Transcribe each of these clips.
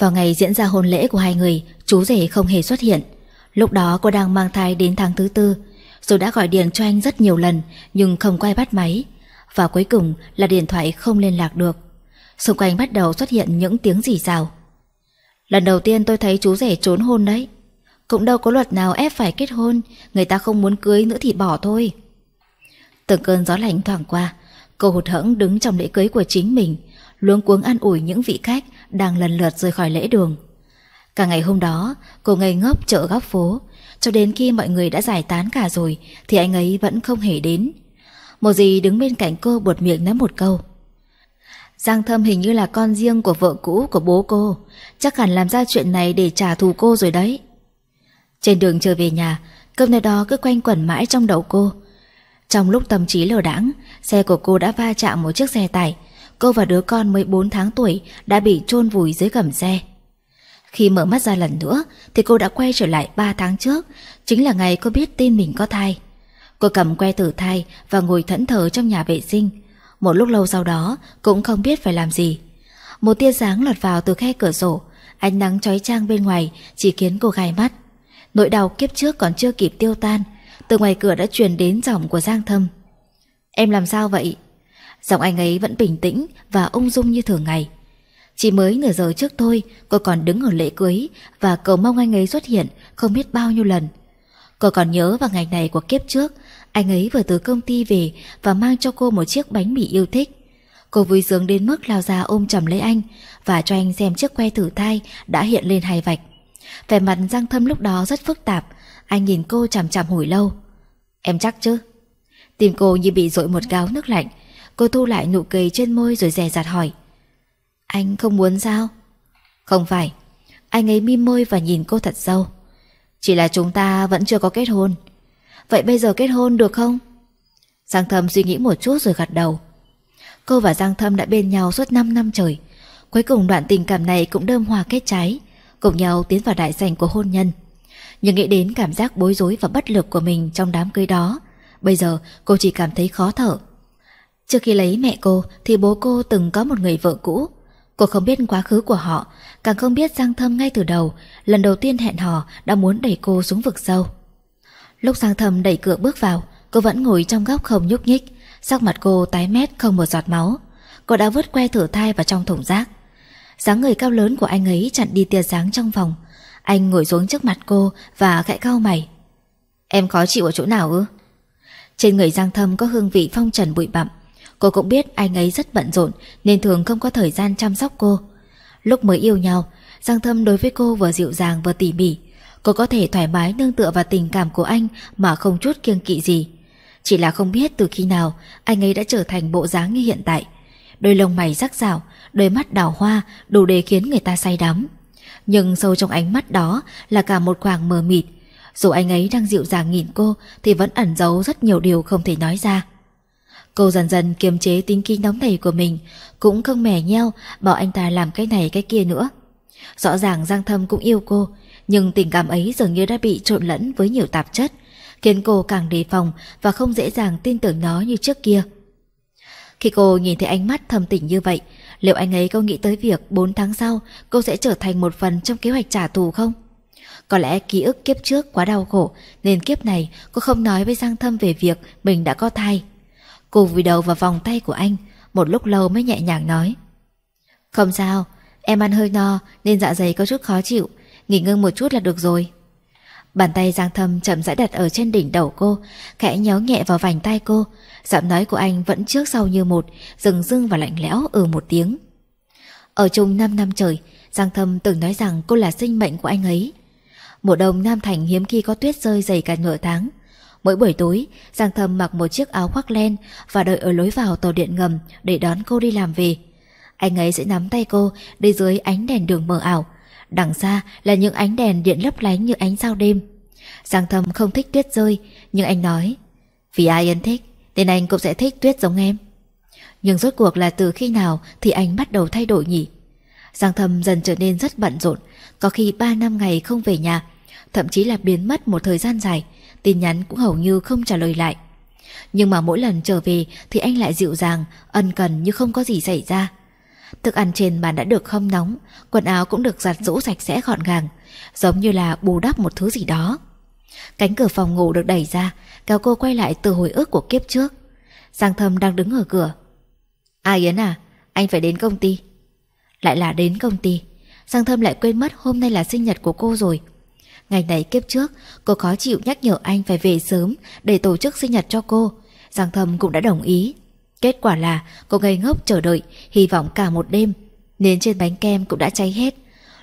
Vào ngày diễn ra hôn lễ của hai người, chú rể không hề xuất hiện. Lúc đó cô đang mang thai đến tháng thứ tư, dù đã gọi điện cho anh rất nhiều lần nhưng không quay bắt máy. Và cuối cùng là điện thoại không liên lạc được. Xung quanh bắt đầu xuất hiện những tiếng rỉ rào. Lần đầu tiên tôi thấy chú rể trốn hôn đấy. Cũng đâu có luật nào ép phải kết hôn, người ta không muốn cưới nữa thì bỏ thôi. Từng cơn gió lạnh thoảng qua, cô hụt hẫng đứng trong lễ cưới của chính mình, luống cuống an ủi những vị khách đang lần lượt rời khỏi lễ đường. Cả ngày hôm đó, cô ngây ngốc chợ góc phố, cho đến khi mọi người đã giải tán cả rồi thì anh ấy vẫn không hề đến. Một gì đứng bên cạnh cô buột miệng nói một câu. Giang Thâm hình như là con riêng của vợ cũ của bố cô, chắc hẳn làm ra chuyện này để trả thù cô rồi đấy. Trên đường trở về nhà, câu nói đó cứ quanh quẩn mãi trong đầu cô. Trong lúc tâm trí lờ đãng, xe của cô đã va chạm một chiếc xe tải, cô và đứa con mới 4 tháng tuổi đã bị chôn vùi dưới gầm xe. Khi mở mắt ra lần nữa thì cô đã quay trở lại 3 tháng trước, chính là ngày cô biết tin mình có thai. Cô cầm que tử thai và ngồi thẫn thờ trong nhà vệ sinh. Một lúc lâu sau đó cũng không biết phải làm gì. Một tia sáng lọt vào từ khe cửa sổ, ánh nắng chói chang bên ngoài chỉ khiến cô gai mắt. Nỗi đau kiếp trước còn chưa kịp tiêu tan, từ ngoài cửa đã truyền đến giọng của Giang Thâm. Em làm sao vậy? Giọng anh ấy vẫn bình tĩnh và ung dung như thường ngày. Chỉ mới nửa giờ trước thôi, cô còn đứng ở lễ cưới và cầu mong anh ấy xuất hiện không biết bao nhiêu lần. Cô còn nhớ vào ngày này của kiếp trước, anh ấy vừa từ công ty về và mang cho cô một chiếc bánh mì yêu thích. Cô vui sướng đến mức lao ra ôm chầm lấy anh và cho anh xem chiếc que thử thai đã hiện lên hai vạch. Vẻ mặt răng Thâm lúc đó rất phức tạp, anh nhìn cô chằm chằm hồi lâu. Em chắc chứ? Tim cô như bị dội một gáo nước lạnh, Cô thu lại nụ cười trên môi rồi dè dặt hỏi Anh không muốn sao? Không phải Anh ấy mím môi và nhìn cô thật sâu Chỉ là chúng ta vẫn chưa có kết hôn Vậy bây giờ kết hôn được không? Giang Thâm suy nghĩ một chút rồi gật đầu Cô và Giang Thâm đã bên nhau suốt 5 năm trời Cuối cùng đoạn tình cảm này cũng đơm hòa kết trái Cùng nhau tiến vào đại sảnh của hôn nhân Nhưng nghĩ đến cảm giác bối rối và bất lực của mình trong đám cưới đó Bây giờ cô chỉ cảm thấy khó thở Trước khi lấy mẹ cô thì bố cô từng có một người vợ cũ. Cô không biết quá khứ của họ, càng không biết Giang Thâm ngay từ đầu, lần đầu tiên hẹn hò đã muốn đẩy cô xuống vực sâu. Lúc Giang Thâm đẩy cửa bước vào, cô vẫn ngồi trong góc không nhúc nhích, sắc mặt cô tái mét không một giọt máu. Cô đã vứt que thử thai vào trong thùng rác. dáng người cao lớn của anh ấy chặn đi tia sáng trong phòng. Anh ngồi xuống trước mặt cô và gãi cau mày. Em khó chịu ở chỗ nào ư? Trên người Giang Thâm có hương vị phong trần bụi bặm, Cô cũng biết anh ấy rất bận rộn nên thường không có thời gian chăm sóc cô. Lúc mới yêu nhau, Giang Thâm đối với cô vừa dịu dàng vừa tỉ mỉ. Cô có thể thoải mái nương tựa vào tình cảm của anh mà không chút kiêng kỵ gì. Chỉ là không biết từ khi nào anh ấy đã trở thành bộ dáng như hiện tại. Đôi lông mày rắc rào, đôi mắt đào hoa đủ để khiến người ta say đắm. Nhưng sâu trong ánh mắt đó là cả một khoảng mờ mịt. Dù anh ấy đang dịu dàng nhìn cô thì vẫn ẩn giấu rất nhiều điều không thể nói ra. Cô dần dần kiềm chế tính kinh nóng này của mình, cũng không mẻ nheo bảo anh ta làm cái này cái kia nữa. Rõ ràng Giang Thâm cũng yêu cô, nhưng tình cảm ấy dường như đã bị trộn lẫn với nhiều tạp chất, khiến cô càng đề phòng và không dễ dàng tin tưởng nó như trước kia. Khi cô nhìn thấy ánh mắt thầm tỉnh như vậy, liệu anh ấy có nghĩ tới việc 4 tháng sau cô sẽ trở thành một phần trong kế hoạch trả thù không? Có lẽ ký ức kiếp trước quá đau khổ nên kiếp này cô không nói với Giang Thâm về việc mình đã có thai Cô vùi đầu vào vòng tay của anh Một lúc lâu mới nhẹ nhàng nói Không sao, em ăn hơi no Nên dạ dày có chút khó chịu Nghỉ ngơi một chút là được rồi Bàn tay Giang Thâm chậm rãi đặt ở trên đỉnh đầu cô Khẽ nhéo nhẹ vào vành tay cô Giọng nói của anh vẫn trước sau như một Dừng dưng và lạnh lẽo ở ừ một tiếng Ở chung 5 năm trời Giang Thâm từng nói rằng cô là sinh mệnh của anh ấy Mùa đông Nam Thành hiếm khi có tuyết rơi dày cả nửa tháng Mỗi buổi tối, Giang Thầm mặc một chiếc áo khoác len và đợi ở lối vào tàu điện ngầm để đón cô đi làm về. Anh ấy sẽ nắm tay cô đi dưới ánh đèn đường mờ ảo. Đằng xa là những ánh đèn điện lấp lánh như ánh sao đêm. Giang Thầm không thích tuyết rơi, nhưng anh nói Vì ai ấn thích, nên anh cũng sẽ thích tuyết giống em. Nhưng rốt cuộc là từ khi nào thì anh bắt đầu thay đổi nhỉ? Giang Thầm dần trở nên rất bận rộn, có khi 3 năm ngày không về nhà, thậm chí là biến mất một thời gian dài tin nhắn cũng hầu như không trả lời lại. Nhưng mà mỗi lần trở về thì anh lại dịu dàng, ân cần như không có gì xảy ra. Thức ăn trên bàn đã được hâm nóng, quần áo cũng được giặt rũ sạch sẽ gọn gàng, giống như là bù đắp một thứ gì đó. Cánh cửa phòng ngủ được đẩy ra, kéo cô quay lại từ hồi ức của kiếp trước. Giang Thâm đang đứng ở cửa. À Yến à, anh phải đến công ty. Lại là đến công ty. Giang Thâm lại quên mất hôm nay là sinh nhật của cô rồi. Ngày này kiếp trước, cô khó chịu nhắc nhở anh phải về sớm để tổ chức sinh nhật cho cô. Giang Thầm cũng đã đồng ý. Kết quả là cô ngây ngốc chờ đợi, hy vọng cả một đêm. Nến trên bánh kem cũng đã cháy hết.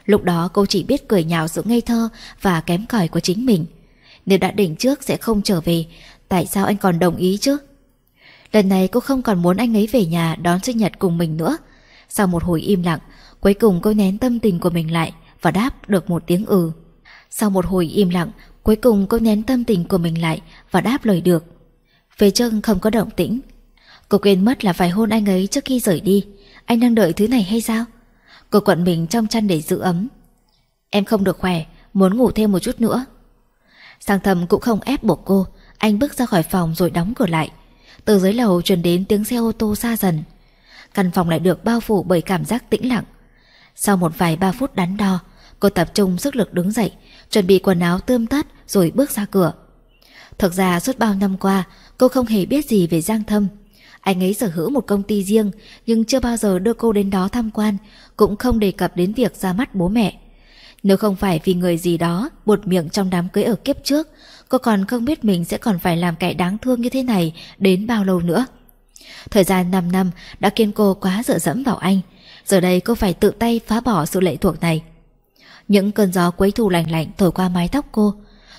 Lúc đó cô chỉ biết cười nhạo sự ngây thơ và kém cỏi của chính mình. Nếu đã định trước sẽ không trở về, tại sao anh còn đồng ý chứ? Lần này cô không còn muốn anh ấy về nhà đón sinh nhật cùng mình nữa. Sau một hồi im lặng, cuối cùng cô nén tâm tình của mình lại và đáp được một tiếng ừ. Sau một hồi im lặng, cuối cùng cô nén tâm tình của mình lại và đáp lời được. Về chân không có động tĩnh. Cô quên mất là phải hôn anh ấy trước khi rời đi. Anh đang đợi thứ này hay sao? Cô quặn mình trong chăn để giữ ấm. Em không được khỏe, muốn ngủ thêm một chút nữa. Sang thầm cũng không ép buộc cô, anh bước ra khỏi phòng rồi đóng cửa lại. Từ dưới lầu truyền đến tiếng xe ô tô xa dần. Căn phòng lại được bao phủ bởi cảm giác tĩnh lặng. Sau một vài ba phút đắn đo, cô tập trung sức lực đứng dậy chuẩn bị quần áo tươm tất rồi bước ra cửa. Thực ra suốt bao năm qua, cô không hề biết gì về Giang Thâm. Anh ấy sở hữu một công ty riêng nhưng chưa bao giờ đưa cô đến đó tham quan, cũng không đề cập đến việc ra mắt bố mẹ. Nếu không phải vì người gì đó buột miệng trong đám cưới ở kiếp trước, cô còn không biết mình sẽ còn phải làm kẻ đáng thương như thế này đến bao lâu nữa. Thời gian 5 năm đã khiến cô quá dựa dẫm vào anh, giờ đây cô phải tự tay phá bỏ sự lệ thuộc này. Những cơn gió quấy thù lạnh lạnh thổi qua mái tóc cô.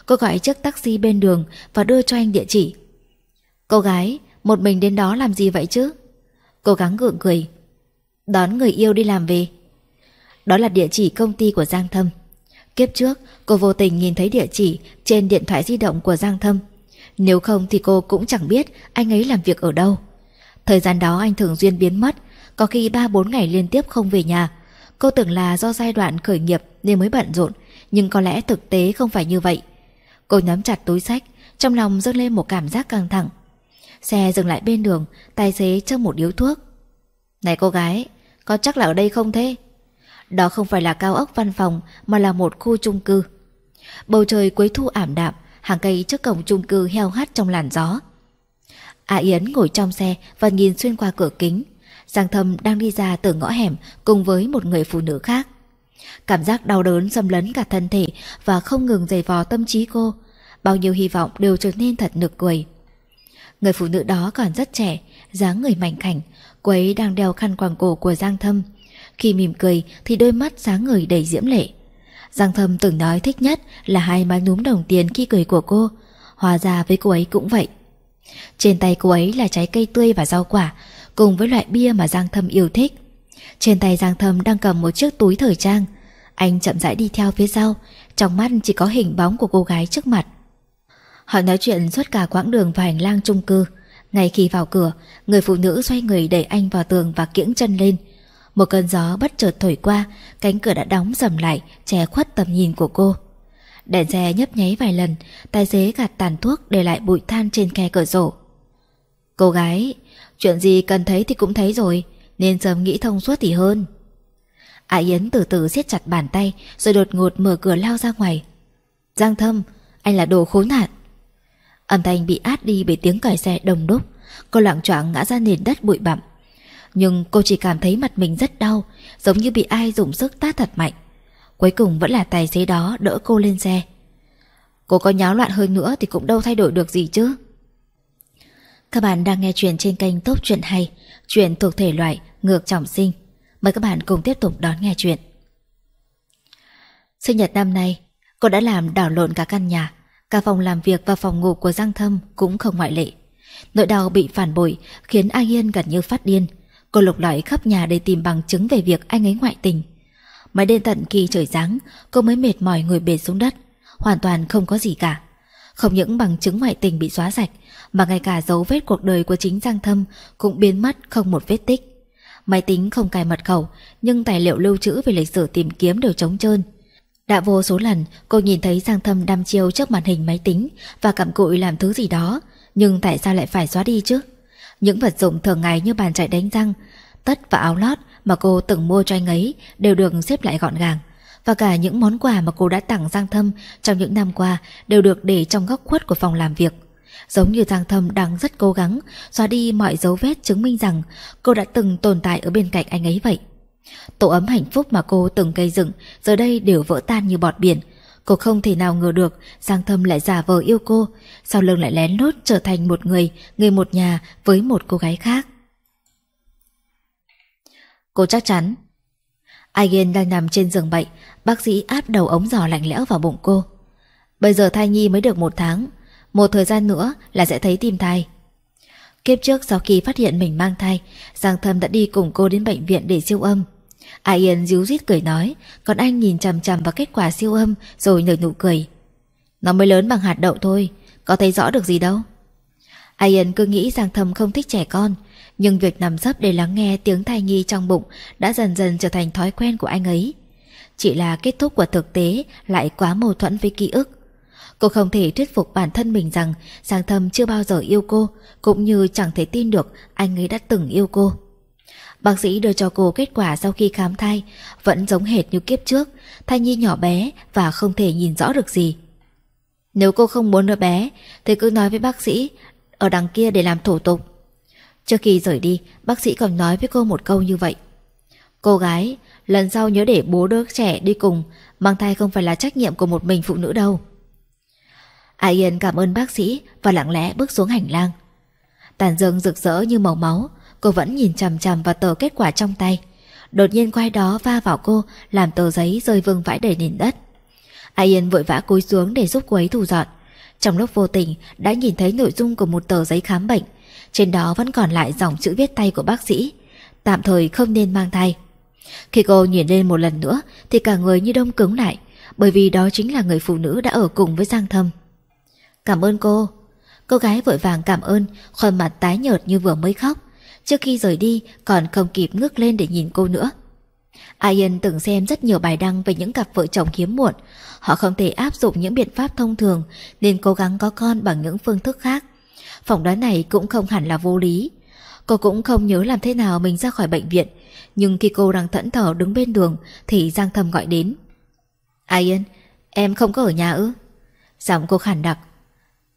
Cô gọi chiếc taxi bên đường và đưa cho anh địa chỉ. Cô gái, một mình đến đó làm gì vậy chứ? Cố gắng gượng cười. Đón người yêu đi làm về. Đó là địa chỉ công ty của Giang Thâm. Kiếp trước, cô vô tình nhìn thấy địa chỉ trên điện thoại di động của Giang Thâm. Nếu không thì cô cũng chẳng biết anh ấy làm việc ở đâu. Thời gian đó anh thường duyên biến mất, có khi 3-4 ngày liên tiếp không về nhà. Cô tưởng là do giai đoạn khởi nghiệp nên mới bận rộn, nhưng có lẽ thực tế không phải như vậy. Cô nắm chặt túi sách, trong lòng dâng lên một cảm giác căng thẳng. Xe dừng lại bên đường, tài xế châm một điếu thuốc. Này cô gái, có chắc là ở đây không thế? Đó không phải là cao ốc văn phòng mà là một khu chung cư. Bầu trời cuối thu ảm đạm, hàng cây trước cổng chung cư heo hắt trong làn gió. A Yến ngồi trong xe và nhìn xuyên qua cửa kính, Giang Thâm đang đi ra từ ngõ hẻm cùng với một người phụ nữ khác. Cảm giác đau đớn xâm lấn cả thân thể và không ngừng dày vò tâm trí cô. Bao nhiêu hy vọng đều trở nên thật nực cười. Người phụ nữ đó còn rất trẻ, dáng người mảnh khảnh, cô ấy đang đeo khăn quàng cổ của Giang Thâm. Khi mỉm cười thì đôi mắt sáng người đầy diễm lệ. Giang Thâm từng nói thích nhất là hai má núm đồng tiền khi cười của cô. Hòa ra với cô ấy cũng vậy. Trên tay cô ấy là trái cây tươi và rau quả, cùng với loại bia mà Giang Thâm yêu thích. Trên tay Giang Thâm đang cầm một chiếc túi thời trang. Anh chậm rãi đi theo phía sau, trong mắt chỉ có hình bóng của cô gái trước mặt. Họ nói chuyện suốt cả quãng đường và hành lang chung cư. Ngay khi vào cửa, người phụ nữ xoay người đẩy anh vào tường và kiễng chân lên. Một cơn gió bất chợt thổi qua, cánh cửa đã đóng sầm lại, che khuất tầm nhìn của cô. Đèn xe nhấp nháy vài lần, tài xế gạt tàn thuốc để lại bụi than trên khe cửa sổ. Cô gái, Chuyện gì cần thấy thì cũng thấy rồi Nên sớm nghĩ thông suốt thì hơn Ái Yến từ từ siết chặt bàn tay Rồi đột ngột mở cửa lao ra ngoài Giang thâm Anh là đồ khốn nạn Âm thanh bị át đi bởi tiếng còi xe đồng đúc Cô loạn choạng ngã ra nền đất bụi bặm Nhưng cô chỉ cảm thấy mặt mình rất đau Giống như bị ai dùng sức tát thật mạnh Cuối cùng vẫn là tài xế đó đỡ cô lên xe Cô có nháo loạn hơn nữa thì cũng đâu thay đổi được gì chứ các bạn đang nghe chuyện trên kênh Tốt Chuyện Hay Chuyện thuộc thể loại Ngược Trọng Sinh Mời các bạn cùng tiếp tục đón nghe chuyện Sinh nhật năm nay Cô đã làm đảo lộn cả căn nhà Cả phòng làm việc và phòng ngủ của Giang Thâm Cũng không ngoại lệ Nỗi đau bị phản bội khiến A Hiên gần như phát điên Cô lục lọi khắp nhà để tìm bằng chứng về việc anh ấy ngoại tình Mới đến tận khi trời sáng, Cô mới mệt mỏi ngồi bệt xuống đất Hoàn toàn không có gì cả Không những bằng chứng ngoại tình bị xóa sạch mà ngay cả dấu vết cuộc đời của chính Giang Thâm cũng biến mất không một vết tích. Máy tính không cài mật khẩu, nhưng tài liệu lưu trữ về lịch sử tìm kiếm đều trống trơn. Đã vô số lần cô nhìn thấy Giang Thâm đăm chiêu trước màn hình máy tính và cặm cụi làm thứ gì đó, nhưng tại sao lại phải xóa đi chứ? Những vật dụng thường ngày như bàn chải đánh răng, tất và áo lót mà cô từng mua cho anh ấy đều được xếp lại gọn gàng. Và cả những món quà mà cô đã tặng Giang Thâm trong những năm qua đều được để trong góc khuất của phòng làm việc. Giống như Giang Thâm đang rất cố gắng xóa đi mọi dấu vết chứng minh rằng cô đã từng tồn tại ở bên cạnh anh ấy vậy. Tổ ấm hạnh phúc mà cô từng gây dựng giờ đây đều vỡ tan như bọt biển. Cô không thể nào ngờ được Giang Thâm lại giả vờ yêu cô, sau lưng lại lén lút trở thành một người, người một nhà với một cô gái khác. Cô chắc chắn. Aigen đang nằm trên giường bệnh, bác sĩ áp đầu ống giò lạnh lẽo vào bụng cô. Bây giờ thai nhi mới được một tháng, một thời gian nữa là sẽ thấy tim thai Kiếp trước sau khi phát hiện mình mang thai Giang Thâm đã đi cùng cô đến bệnh viện để siêu âm A Yên díu dít cười nói Còn anh nhìn chằm chằm vào kết quả siêu âm Rồi nở nụ cười Nó mới lớn bằng hạt đậu thôi Có thấy rõ được gì đâu A Yên cứ nghĩ Giang Thâm không thích trẻ con Nhưng việc nằm sấp để lắng nghe tiếng thai nhi trong bụng Đã dần dần trở thành thói quen của anh ấy Chỉ là kết thúc của thực tế Lại quá mâu thuẫn với ký ức Cô không thể thuyết phục bản thân mình rằng Giang Thâm chưa bao giờ yêu cô, cũng như chẳng thể tin được anh ấy đã từng yêu cô. Bác sĩ đưa cho cô kết quả sau khi khám thai, vẫn giống hệt như kiếp trước, thai nhi nhỏ bé và không thể nhìn rõ được gì. Nếu cô không muốn đứa bé, thì cứ nói với bác sĩ ở đằng kia để làm thủ tục. Trước khi rời đi, bác sĩ còn nói với cô một câu như vậy. Cô gái, lần sau nhớ để bố đứa trẻ đi cùng, mang thai không phải là trách nhiệm của một mình phụ nữ đâu. A Yên cảm ơn bác sĩ và lặng lẽ bước xuống hành lang. Tàn dương rực rỡ như màu máu, cô vẫn nhìn chằm chằm vào tờ kết quả trong tay. Đột nhiên quay đó va vào cô, làm tờ giấy rơi vương vãi đầy nền đất. A Yên vội vã cúi xuống để giúp cô ấy thu dọn. Trong lúc vô tình đã nhìn thấy nội dung của một tờ giấy khám bệnh, trên đó vẫn còn lại dòng chữ viết tay của bác sĩ, tạm thời không nên mang thai. Khi cô nhìn lên một lần nữa thì cả người như đông cứng lại, bởi vì đó chính là người phụ nữ đã ở cùng với Giang Thâm. Cảm ơn cô Cô gái vội vàng cảm ơn Khuôn mặt tái nhợt như vừa mới khóc Trước khi rời đi còn không kịp ngước lên để nhìn cô nữa Ian từng xem rất nhiều bài đăng về những cặp vợ chồng hiếm muộn. Họ không thể áp dụng những biện pháp thông thường nên cố gắng có con bằng những phương thức khác. Phỏng đoán này cũng không hẳn là vô lý. Cô cũng không nhớ làm thế nào mình ra khỏi bệnh viện, nhưng khi cô đang thẫn thờ đứng bên đường thì Giang Thầm gọi đến. Ian, em không có ở nhà ư? Giọng cô khản đặc,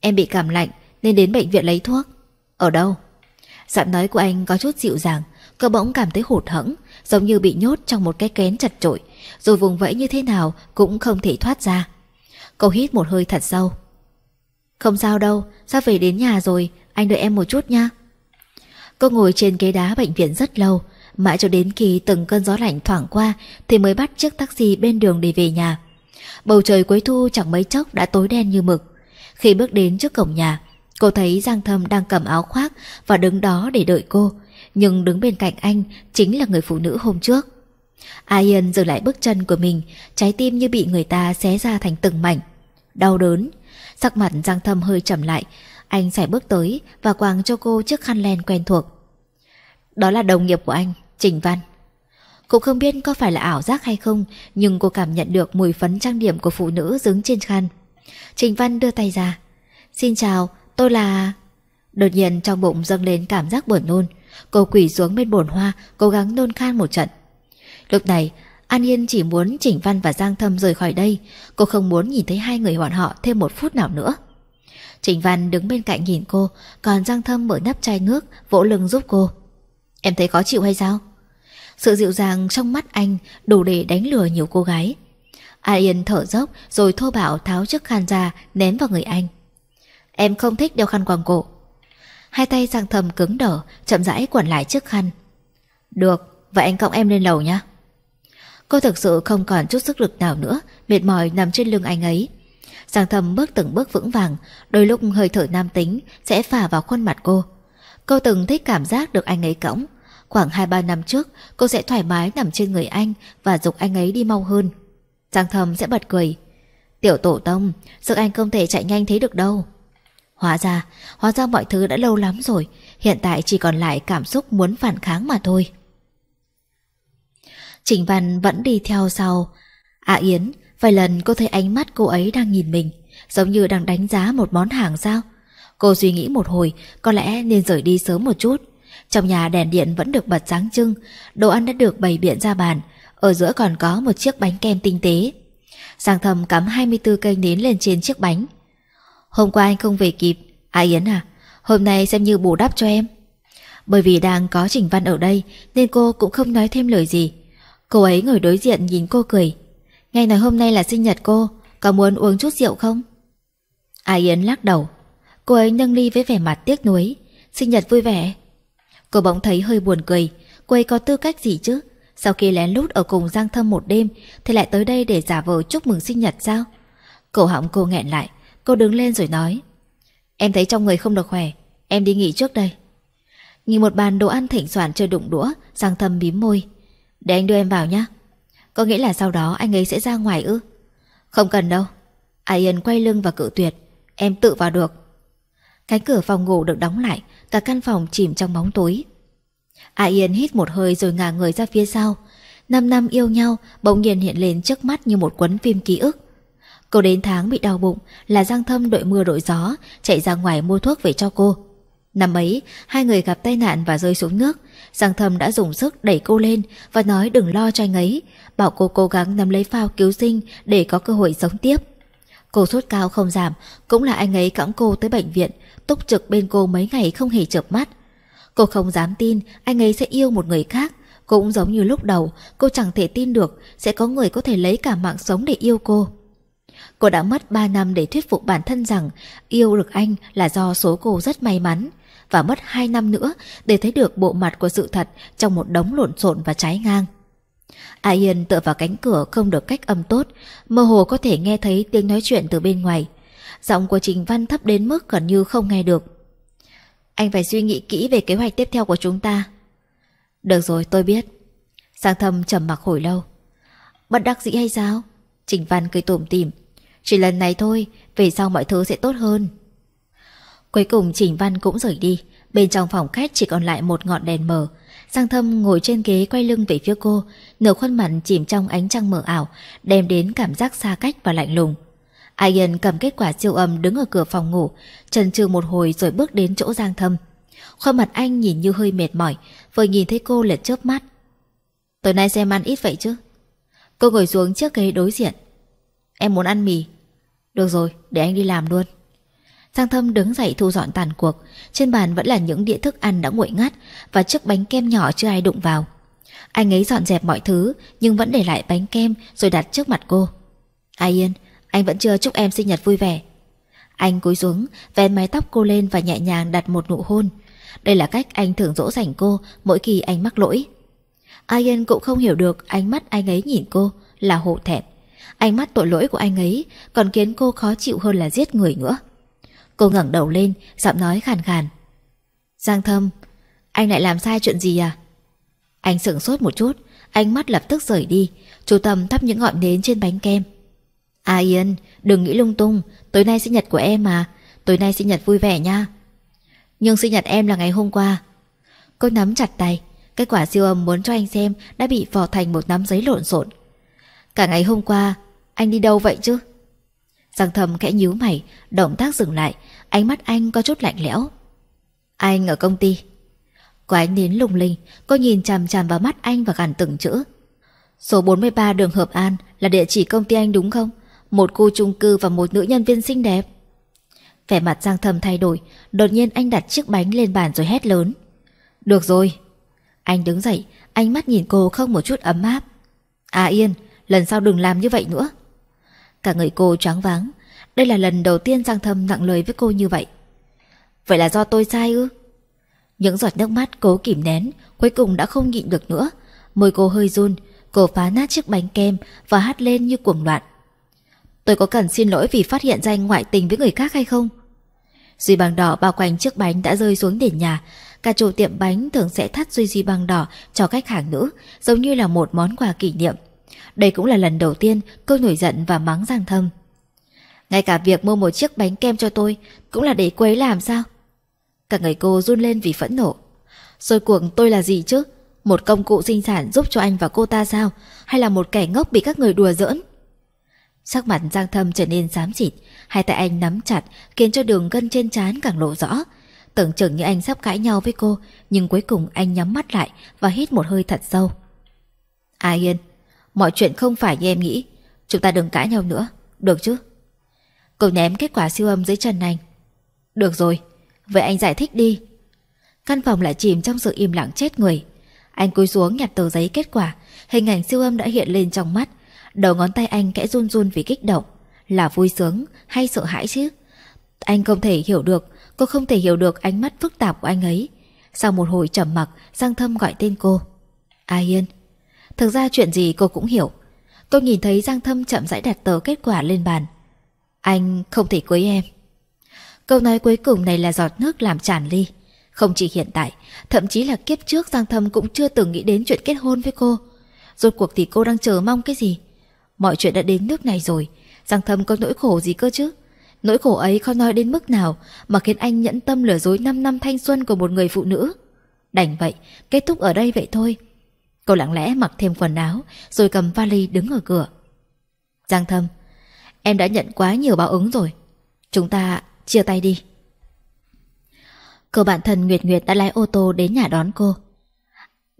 Em bị cảm lạnh nên đến bệnh viện lấy thuốc Ở đâu? Giọng nói của anh có chút dịu dàng Cậu bỗng cảm thấy hụt hẫng Giống như bị nhốt trong một cái kén chặt trội Rồi vùng vẫy như thế nào cũng không thể thoát ra Cậu hít một hơi thật sâu Không sao đâu Sắp về đến nhà rồi Anh đợi em một chút nha Cô ngồi trên ghế đá bệnh viện rất lâu Mãi cho đến khi từng cơn gió lạnh thoảng qua Thì mới bắt chiếc taxi bên đường để về nhà Bầu trời cuối thu chẳng mấy chốc đã tối đen như mực khi bước đến trước cổng nhà, cô thấy Giang Thâm đang cầm áo khoác và đứng đó để đợi cô. Nhưng đứng bên cạnh anh chính là người phụ nữ hôm trước. Ayan dừng lại bước chân của mình, trái tim như bị người ta xé ra thành từng mảnh. Đau đớn, sắc mặt Giang Thâm hơi trầm lại. Anh sải bước tới và quàng cho cô chiếc khăn len quen thuộc. Đó là đồng nghiệp của anh, Trình Văn. Cô không biết có phải là ảo giác hay không, nhưng cô cảm nhận được mùi phấn trang điểm của phụ nữ dứng trên khăn. Trình Văn đưa tay ra. Xin chào, tôi là... Đột nhiên trong bụng dâng lên cảm giác buồn nôn. Cô quỷ xuống bên bồn hoa, cố gắng nôn khan một trận. Lúc này, An Yên chỉ muốn Trình Văn và Giang Thâm rời khỏi đây. Cô không muốn nhìn thấy hai người bọn họ thêm một phút nào nữa. Trình Văn đứng bên cạnh nhìn cô, còn Giang Thâm mở nắp chai nước, vỗ lưng giúp cô. Em thấy khó chịu hay sao? Sự dịu dàng trong mắt anh đủ để đánh lừa nhiều cô gái. A Yên thở dốc rồi thô bạo tháo chiếc khăn ra ném vào người anh. Em không thích đeo khăn quàng cổ. Hai tay sang thầm cứng đở, chậm rãi quẩn lại chiếc khăn. Được, vậy anh cõng em lên lầu nhé. Cô thực sự không còn chút sức lực nào nữa, mệt mỏi nằm trên lưng anh ấy. Giang thầm bước từng bước vững vàng, đôi lúc hơi thở nam tính sẽ phả vào khuôn mặt cô. Cô từng thích cảm giác được anh ấy cõng. Khoảng 2-3 năm trước, cô sẽ thoải mái nằm trên người anh và dục anh ấy đi mau hơn. Giang Thầm sẽ bật cười Tiểu tổ tông Sức anh không thể chạy nhanh thế được đâu Hóa ra Hóa ra mọi thứ đã lâu lắm rồi Hiện tại chỉ còn lại cảm xúc muốn phản kháng mà thôi Trình Văn vẫn đi theo sau À Yến Vài lần cô thấy ánh mắt cô ấy đang nhìn mình Giống như đang đánh giá một món hàng sao Cô suy nghĩ một hồi Có lẽ nên rời đi sớm một chút Trong nhà đèn điện vẫn được bật sáng trưng Đồ ăn đã được bày biện ra bàn ở giữa còn có một chiếc bánh kem tinh tế. Giang Thầm cắm 24 cây nến lên trên chiếc bánh. Hôm qua anh không về kịp, à Yến à, hôm nay xem như bù đắp cho em. Bởi vì đang có Trình Văn ở đây nên cô cũng không nói thêm lời gì. Cô ấy ngồi đối diện nhìn cô cười. Nghe nói hôm nay là sinh nhật cô, có muốn uống chút rượu không? A à Yến lắc đầu. Cô ấy nâng ly với vẻ mặt tiếc nuối. Sinh nhật vui vẻ. Cô bỗng thấy hơi buồn cười. Cô ấy có tư cách gì chứ? Sau khi lén lút ở cùng Giang Thâm một đêm Thì lại tới đây để giả vờ chúc mừng sinh nhật sao Cổ họng cô nghẹn lại Cô đứng lên rồi nói Em thấy trong người không được khỏe Em đi nghỉ trước đây Nhìn một bàn đồ ăn thỉnh soạn chơi đụng đũa Giang Thâm bím môi Để anh đưa em vào nhé Có nghĩa là sau đó anh ấy sẽ ra ngoài ư Không cần đâu ai Yên quay lưng và cự tuyệt Em tự vào được Cánh cửa phòng ngủ được đóng lại Cả căn phòng chìm trong bóng tối A Yên hít một hơi rồi ngả người ra phía sau. Năm năm yêu nhau bỗng nhiên hiện lên trước mắt như một cuốn phim ký ức. Cô đến tháng bị đau bụng là Giang Thâm đội mưa đội gió chạy ra ngoài mua thuốc về cho cô. Năm ấy, hai người gặp tai nạn và rơi xuống nước. Giang Thâm đã dùng sức đẩy cô lên và nói đừng lo cho anh ấy, bảo cô cố gắng nắm lấy phao cứu sinh để có cơ hội sống tiếp. Cô sốt cao không giảm, cũng là anh ấy cõng cô tới bệnh viện, túc trực bên cô mấy ngày không hề chợp mắt. Cô không dám tin anh ấy sẽ yêu một người khác. Cũng giống như lúc đầu, cô chẳng thể tin được sẽ có người có thể lấy cả mạng sống để yêu cô. Cô đã mất 3 năm để thuyết phục bản thân rằng yêu được anh là do số cô rất may mắn và mất 2 năm nữa để thấy được bộ mặt của sự thật trong một đống lộn xộn và trái ngang. A Yên tựa vào cánh cửa không được cách âm tốt, mơ hồ có thể nghe thấy tiếng nói chuyện từ bên ngoài. Giọng của Trình Văn thấp đến mức gần như không nghe được. Anh phải suy nghĩ kỹ về kế hoạch tiếp theo của chúng ta. Được rồi, tôi biết. Sang thâm trầm mặc hồi lâu. Bất đắc dĩ hay sao? Trình Văn cười tủm tỉm. Chỉ lần này thôi, về sau mọi thứ sẽ tốt hơn. Cuối cùng Trình Văn cũng rời đi. Bên trong phòng khách chỉ còn lại một ngọn đèn mờ. Sang thâm ngồi trên ghế quay lưng về phía cô, nửa khuôn mặt chìm trong ánh trăng mờ ảo, đem đến cảm giác xa cách và lạnh lùng. Ai cầm kết quả siêu âm đứng ở cửa phòng ngủ, trần trừ một hồi rồi bước đến chỗ Giang Thâm. Khuôn mặt anh nhìn như hơi mệt mỏi, vừa nhìn thấy cô lật chớp mắt. Tối nay xem ăn ít vậy chứ? Cô ngồi xuống trước ghế đối diện. Em muốn ăn mì. Được rồi, để anh đi làm luôn. Giang Thâm đứng dậy thu dọn tàn cuộc, trên bàn vẫn là những đĩa thức ăn đã nguội ngắt và chiếc bánh kem nhỏ chưa ai đụng vào. Anh ấy dọn dẹp mọi thứ nhưng vẫn để lại bánh kem rồi đặt trước mặt cô. Ai yên, anh vẫn chưa chúc em sinh nhật vui vẻ Anh cúi xuống Vén mái tóc cô lên và nhẹ nhàng đặt một nụ hôn Đây là cách anh thường dỗ dành cô Mỗi khi anh mắc lỗi Ayen cũng không hiểu được ánh mắt anh ấy nhìn cô Là hộ thẹn Ánh mắt tội lỗi của anh ấy Còn khiến cô khó chịu hơn là giết người nữa Cô ngẩng đầu lên Giọng nói khàn khàn Giang thâm Anh lại làm sai chuyện gì à Anh sửng sốt một chút Ánh mắt lập tức rời đi Chú Tâm thắp những ngọn nến trên bánh kem À Yên, đừng nghĩ lung tung, tối nay sinh nhật của em mà, tối nay sinh nhật vui vẻ nha. Nhưng sinh nhật em là ngày hôm qua. Cô nắm chặt tay, kết quả siêu âm muốn cho anh xem đã bị vò thành một nắm giấy lộn xộn. Cả ngày hôm qua, anh đi đâu vậy chứ? Giang thầm khẽ nhíu mày, động tác dừng lại, ánh mắt anh có chút lạnh lẽo. Anh ở công ty. Cô ánh nín lung linh, cô nhìn chằm chằm vào mắt anh và gằn từng chữ. Số 43 đường Hợp An là địa chỉ công ty anh đúng không? Một khu chung cư và một nữ nhân viên xinh đẹp Vẻ mặt Giang Thầm thay đổi Đột nhiên anh đặt chiếc bánh lên bàn rồi hét lớn Được rồi Anh đứng dậy Ánh mắt nhìn cô không một chút ấm áp À Yên Lần sau đừng làm như vậy nữa Cả người cô choáng váng Đây là lần đầu tiên Giang Thầm nặng lời với cô như vậy Vậy là do tôi sai ư Những giọt nước mắt cố kìm nén Cuối cùng đã không nhịn được nữa Môi cô hơi run Cô phá nát chiếc bánh kem Và hát lên như cuồng loạn Tôi có cần xin lỗi vì phát hiện danh ngoại tình với người khác hay không? Duy bằng đỏ bao quanh chiếc bánh đã rơi xuống đỉnh nhà. Cả chủ tiệm bánh thường sẽ thắt duy duy bằng đỏ cho khách hàng nữ, giống như là một món quà kỷ niệm. Đây cũng là lần đầu tiên cô nổi giận và mắng Giang Thâm. Ngay cả việc mua một chiếc bánh kem cho tôi cũng là để quấy làm sao? Cả người cô run lên vì phẫn nộ. Rồi cuộc tôi là gì chứ? Một công cụ sinh sản giúp cho anh và cô ta sao? Hay là một kẻ ngốc bị các người đùa giỡn? Sắc mặt Giang Thâm trở nên xám xịt, hai tay anh nắm chặt khiến cho đường gân trên trán càng lộ rõ. Tưởng chừng như anh sắp cãi nhau với cô, nhưng cuối cùng anh nhắm mắt lại và hít một hơi thật sâu. A à Yên, mọi chuyện không phải như em nghĩ, chúng ta đừng cãi nhau nữa, được chứ? Cô ném kết quả siêu âm dưới chân anh. Được rồi, vậy anh giải thích đi. Căn phòng lại chìm trong sự im lặng chết người. Anh cúi xuống nhặt tờ giấy kết quả, hình ảnh siêu âm đã hiện lên trong mắt, Đầu ngón tay anh kẽ run run vì kích động Là vui sướng hay sợ hãi chứ Anh không thể hiểu được Cô không thể hiểu được ánh mắt phức tạp của anh ấy Sau một hồi trầm mặc Giang Thâm gọi tên cô A Yên Thực ra chuyện gì cô cũng hiểu Cô nhìn thấy Giang Thâm chậm rãi đặt tờ kết quả lên bàn Anh không thể cưới em Câu nói cuối cùng này là giọt nước làm tràn ly Không chỉ hiện tại Thậm chí là kiếp trước Giang Thâm cũng chưa từng nghĩ đến chuyện kết hôn với cô Rốt cuộc thì cô đang chờ mong cái gì Mọi chuyện đã đến nước này rồi Giang Thâm có nỗi khổ gì cơ chứ Nỗi khổ ấy khó nói đến mức nào Mà khiến anh nhẫn tâm lừa dối 5 năm thanh xuân của một người phụ nữ Đành vậy Kết thúc ở đây vậy thôi Cô lặng lẽ mặc thêm quần áo Rồi cầm vali đứng ở cửa Giang Thâm Em đã nhận quá nhiều báo ứng rồi Chúng ta chia tay đi Cô bạn thân Nguyệt Nguyệt đã lái ô tô đến nhà đón cô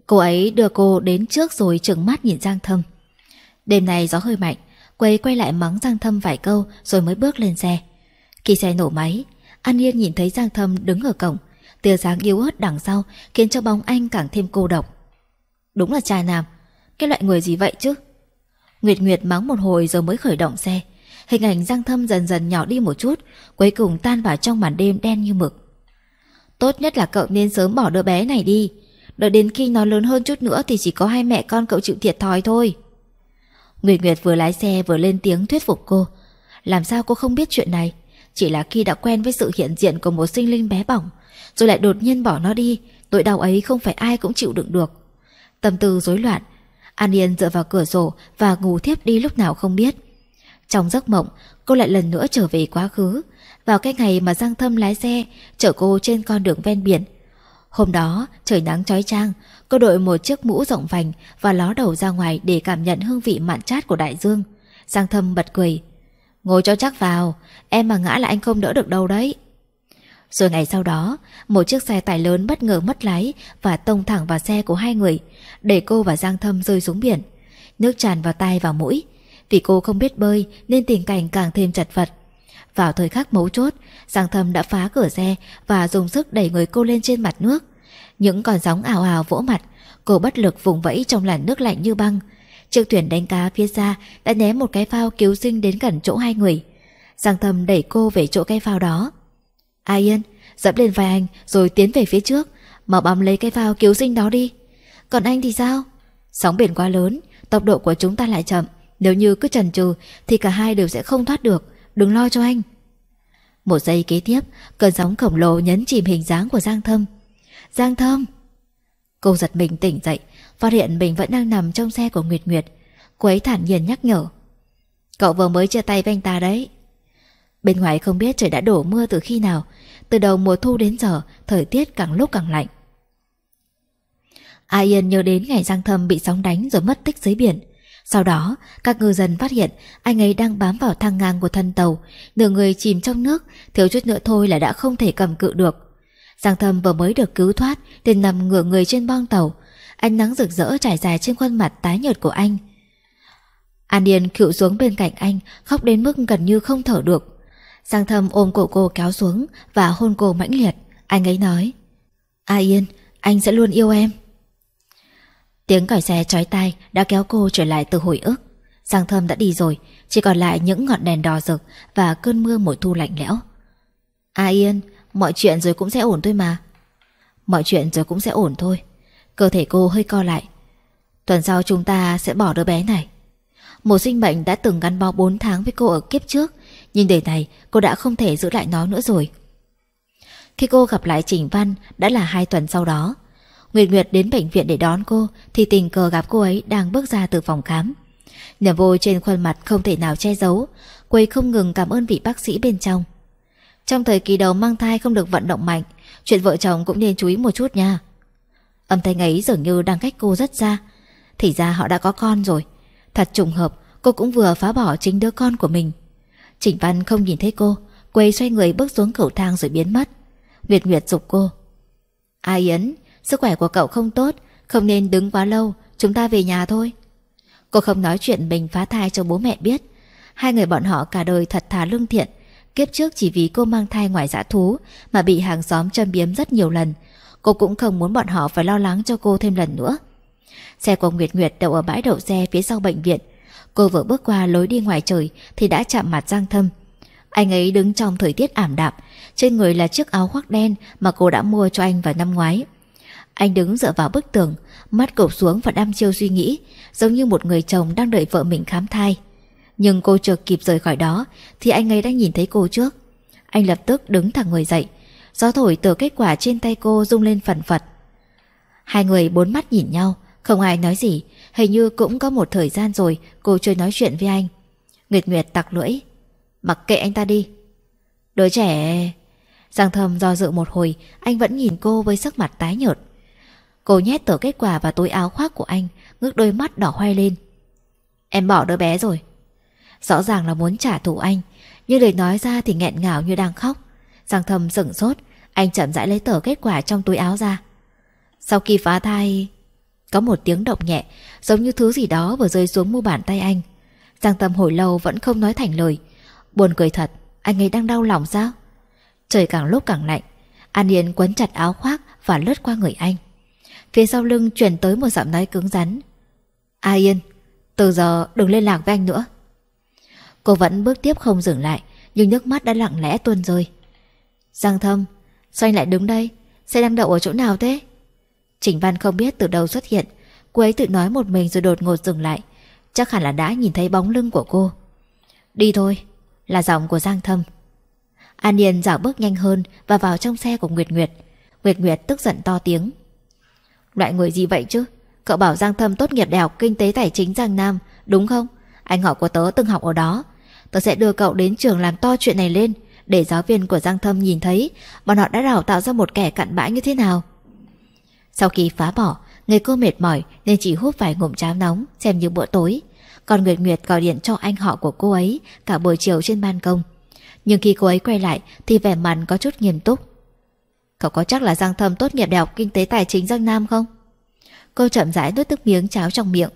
Cô ấy đưa cô đến trước rồi trừng mắt nhìn Giang Thâm Đêm nay gió hơi mạnh quế quay lại mắng Giang Thâm vài câu Rồi mới bước lên xe Khi xe nổ máy An Yên nhìn thấy Giang Thâm đứng ở cổng Tia sáng yếu ớt đằng sau Khiến cho bóng anh càng thêm cô độc Đúng là trai nam Cái loại người gì vậy chứ Nguyệt Nguyệt mắng một hồi rồi mới khởi động xe Hình ảnh Giang Thâm dần dần nhỏ đi một chút Cuối cùng tan vào trong màn đêm đen như mực Tốt nhất là cậu nên sớm bỏ đứa bé này đi Đợi đến khi nó lớn hơn chút nữa Thì chỉ có hai mẹ con cậu chịu thiệt thòi thôi Nguyệt Nguyệt vừa lái xe vừa lên tiếng thuyết phục cô. Làm sao cô không biết chuyện này? Chỉ là khi đã quen với sự hiện diện của một sinh linh bé bỏng, rồi lại đột nhiên bỏ nó đi, tội đau ấy không phải ai cũng chịu đựng được. Tâm tư rối loạn, An Yên dựa vào cửa sổ và ngủ thiếp đi lúc nào không biết. Trong giấc mộng, cô lại lần nữa trở về quá khứ, vào cái ngày mà Giang Thâm lái xe chở cô trên con đường ven biển Hôm đó, trời nắng chói chang, cô đội một chiếc mũ rộng vành và ló đầu ra ngoài để cảm nhận hương vị mặn chát của đại dương. Giang Thâm bật cười. Ngồi cho chắc vào, em mà ngã là anh không đỡ được đâu đấy. Rồi ngày sau đó, một chiếc xe tải lớn bất ngờ mất lái và tông thẳng vào xe của hai người, để cô và Giang Thâm rơi xuống biển. Nước tràn vào tai và mũi. Vì cô không biết bơi nên tình cảnh càng thêm chật vật. Vào thời khắc mấu chốt, Giang thầm đã phá cửa xe và dùng sức đẩy người cô lên trên mặt nước. Những con sóng ảo ảo vỗ mặt, cô bất lực vùng vẫy trong làn nước lạnh như băng. Chiếc thuyền đánh cá phía xa đã ném một cái phao cứu sinh đến gần chỗ hai người. Giang thầm đẩy cô về chỗ cái phao đó. A Yên, dẫm lên vai anh rồi tiến về phía trước, mở bám lấy cái phao cứu sinh đó đi. Còn anh thì sao? Sóng biển quá lớn, tốc độ của chúng ta lại chậm. Nếu như cứ chần chừ thì cả hai đều sẽ không thoát được đừng lo cho anh. Một giây kế tiếp, cơn sóng khổng lồ nhấn chìm hình dáng của Giang Thâm. Giang Thâm! Cô giật mình tỉnh dậy, phát hiện mình vẫn đang nằm trong xe của Nguyệt Nguyệt. Cô ấy thản nhiên nhắc nhở. Cậu vừa mới chia tay với anh ta đấy. Bên ngoài không biết trời đã đổ mưa từ khi nào. Từ đầu mùa thu đến giờ, thời tiết càng lúc càng lạnh. A Yên nhớ đến ngày Giang Thâm bị sóng đánh rồi mất tích dưới biển. Sau đó, các ngư dân phát hiện anh ấy đang bám vào thang ngang của thân tàu, nửa người chìm trong nước, thiếu chút nữa thôi là đã không thể cầm cự được. Giang Thâm vừa mới được cứu thoát, liền nằm ngửa người trên boong tàu. Ánh nắng rực rỡ trải dài trên khuôn mặt tái nhợt của anh. An Điền cựu xuống bên cạnh anh, khóc đến mức gần như không thở được. Giang Thâm ôm cổ cô kéo xuống và hôn cô mãnh liệt. Anh ấy nói, A Yên, anh sẽ luôn yêu em. Tiếng còi xe trói tai đã kéo cô trở lại từ hồi ức. Giang Thơm đã đi rồi, chỉ còn lại những ngọn đèn đỏ rực và cơn mưa mùa thu lạnh lẽo. À, A Yên, mọi chuyện rồi cũng sẽ ổn thôi mà. Mọi chuyện rồi cũng sẽ ổn thôi. Cơ thể cô hơi co lại. Tuần sau chúng ta sẽ bỏ đứa bé này. Một sinh bệnh đã từng gắn bó 4 tháng với cô ở kiếp trước, nhưng đời này cô đã không thể giữ lại nó nữa rồi. Khi cô gặp lại Trình Văn đã là hai tuần sau đó, Nguyệt Nguyệt đến bệnh viện để đón cô thì tình cờ gặp cô ấy đang bước ra từ phòng khám. Nhầm vui trên khuôn mặt không thể nào che giấu, cô ấy không ngừng cảm ơn vị bác sĩ bên trong. Trong thời kỳ đầu mang thai không được vận động mạnh, chuyện vợ chồng cũng nên chú ý một chút nha. Âm thanh ấy dường như đang cách cô rất xa. Thì ra họ đã có con rồi. Thật trùng hợp, cô cũng vừa phá bỏ chính đứa con của mình. Trịnh Văn không nhìn thấy cô, quay xoay người bước xuống cầu thang rồi biến mất. Nguyệt Nguyệt dục cô. A Yến, Sức khỏe của cậu không tốt Không nên đứng quá lâu Chúng ta về nhà thôi Cô không nói chuyện mình phá thai cho bố mẹ biết Hai người bọn họ cả đời thật thà lương thiện Kiếp trước chỉ vì cô mang thai ngoài dã thú Mà bị hàng xóm châm biếm rất nhiều lần Cô cũng không muốn bọn họ phải lo lắng cho cô thêm lần nữa Xe của Nguyệt Nguyệt đậu ở bãi đậu xe phía sau bệnh viện Cô vừa bước qua lối đi ngoài trời Thì đã chạm mặt Giang Thâm Anh ấy đứng trong thời tiết ảm đạm Trên người là chiếc áo khoác đen Mà cô đã mua cho anh vào năm ngoái anh đứng dựa vào bức tường, mắt cụp xuống và đăm chiêu suy nghĩ, giống như một người chồng đang đợi vợ mình khám thai. Nhưng cô chưa kịp rời khỏi đó thì anh ấy đã nhìn thấy cô trước. Anh lập tức đứng thẳng người dậy, gió thổi từ kết quả trên tay cô rung lên phần phật. Hai người bốn mắt nhìn nhau, không ai nói gì, hình như cũng có một thời gian rồi cô chưa nói chuyện với anh. Nguyệt Nguyệt tặc lưỡi, mặc kệ anh ta đi. Đứa trẻ... Giang thầm do dự một hồi, anh vẫn nhìn cô với sắc mặt tái nhợt. Cô nhét tờ kết quả vào túi áo khoác của anh Ngước đôi mắt đỏ hoe lên Em bỏ đứa bé rồi Rõ ràng là muốn trả thù anh Nhưng lời nói ra thì nghẹn ngào như đang khóc Giang thầm sửng sốt Anh chậm rãi lấy tờ kết quả trong túi áo ra Sau khi phá thai Có một tiếng động nhẹ Giống như thứ gì đó vừa rơi xuống mu bàn tay anh Giang tâm hồi lâu vẫn không nói thành lời Buồn cười thật Anh ấy đang đau lòng sao Trời càng lúc càng lạnh An Yên quấn chặt áo khoác và lướt qua người anh Phía sau lưng chuyển tới một giọng nói cứng rắn A à Yên Từ giờ đừng liên lạc với anh nữa Cô vẫn bước tiếp không dừng lại Nhưng nước mắt đã lặng lẽ tuôn rơi Giang thâm Sao anh lại đứng đây Xe đang đậu ở chỗ nào thế Trình Văn không biết từ đâu xuất hiện Cô ấy tự nói một mình rồi đột ngột dừng lại Chắc hẳn là đã nhìn thấy bóng lưng của cô Đi thôi Là giọng của Giang Thâm An Điền dạo bước nhanh hơn Và vào trong xe của Nguyệt Nguyệt Nguyệt Nguyệt tức giận to tiếng Loại người gì vậy chứ Cậu bảo Giang Thâm tốt nghiệp Đại học Kinh tế Tài chính Giang Nam Đúng không Anh họ của tớ từng học ở đó Tớ sẽ đưa cậu đến trường làm to chuyện này lên Để giáo viên của Giang Thâm nhìn thấy Bọn họ đã đào tạo ra một kẻ cặn bã như thế nào Sau khi phá bỏ Người cô mệt mỏi nên chỉ hút vài ngụm cháo nóng Xem như bữa tối Còn Nguyệt Nguyệt gọi điện cho anh họ của cô ấy Cả buổi chiều trên ban công Nhưng khi cô ấy quay lại Thì vẻ mặt có chút nghiêm túc Cậu có chắc là Giang Thâm tốt nghiệp đại học kinh tế tài chính Giang Nam không? Cô chậm rãi nuốt tức miếng cháo trong miệng.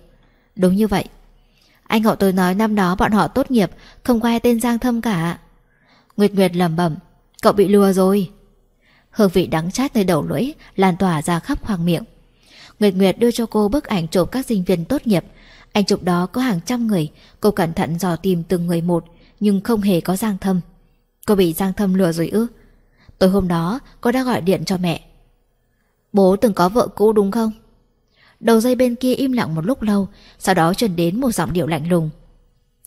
Đúng như vậy. Anh họ tôi nói năm đó bọn họ tốt nghiệp, không có ai tên Giang Thâm cả. Nguyệt Nguyệt lẩm bẩm, cậu bị lừa rồi. Hương vị đắng chát nơi đầu lưỡi lan tỏa ra khắp khoang miệng. Nguyệt Nguyệt đưa cho cô bức ảnh chụp các sinh viên tốt nghiệp. Anh chụp đó có hàng trăm người, cô cẩn thận dò tìm từng người một, nhưng không hề có Giang Thâm. Cô bị Giang Thâm lừa rồi ư? Tối hôm đó cô đã gọi điện cho mẹ Bố từng có vợ cũ đúng không? Đầu dây bên kia im lặng một lúc lâu Sau đó truyền đến một giọng điệu lạnh lùng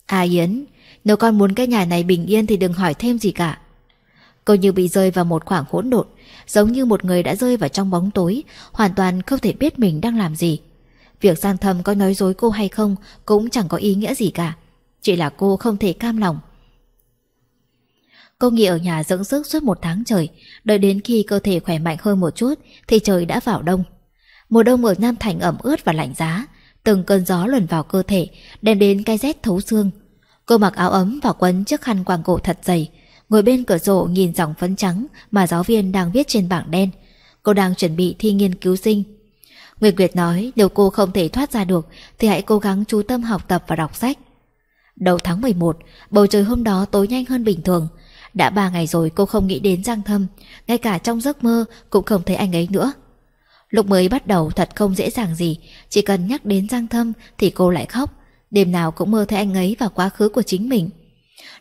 À Yến Nếu con muốn cái nhà này bình yên thì đừng hỏi thêm gì cả Cô như bị rơi vào một khoảng hỗn độn Giống như một người đã rơi vào trong bóng tối Hoàn toàn không thể biết mình đang làm gì Việc gian thầm có nói dối cô hay không Cũng chẳng có ý nghĩa gì cả Chỉ là cô không thể cam lòng Cô nghỉ ở nhà dưỡng sức suốt một tháng trời, đợi đến khi cơ thể khỏe mạnh hơn một chút thì trời đã vào đông. Mùa đông ở Nam Thành ẩm ướt và lạnh giá, từng cơn gió luồn vào cơ thể, đem đến cái rét thấu xương. Cô mặc áo ấm và quấn chiếc khăn quàng cổ thật dày, ngồi bên cửa sổ nhìn dòng phấn trắng mà giáo viên đang viết trên bảng đen. Cô đang chuẩn bị thi nghiên cứu sinh. Nguyệt Nguyệt nói nếu cô không thể thoát ra được thì hãy cố gắng chú tâm học tập và đọc sách. Đầu tháng 11, bầu trời hôm đó tối nhanh hơn bình thường, đã ba ngày rồi cô không nghĩ đến Giang Thâm, ngay cả trong giấc mơ cũng không thấy anh ấy nữa. Lúc mới bắt đầu thật không dễ dàng gì, chỉ cần nhắc đến Giang Thâm thì cô lại khóc, đêm nào cũng mơ thấy anh ấy và quá khứ của chính mình.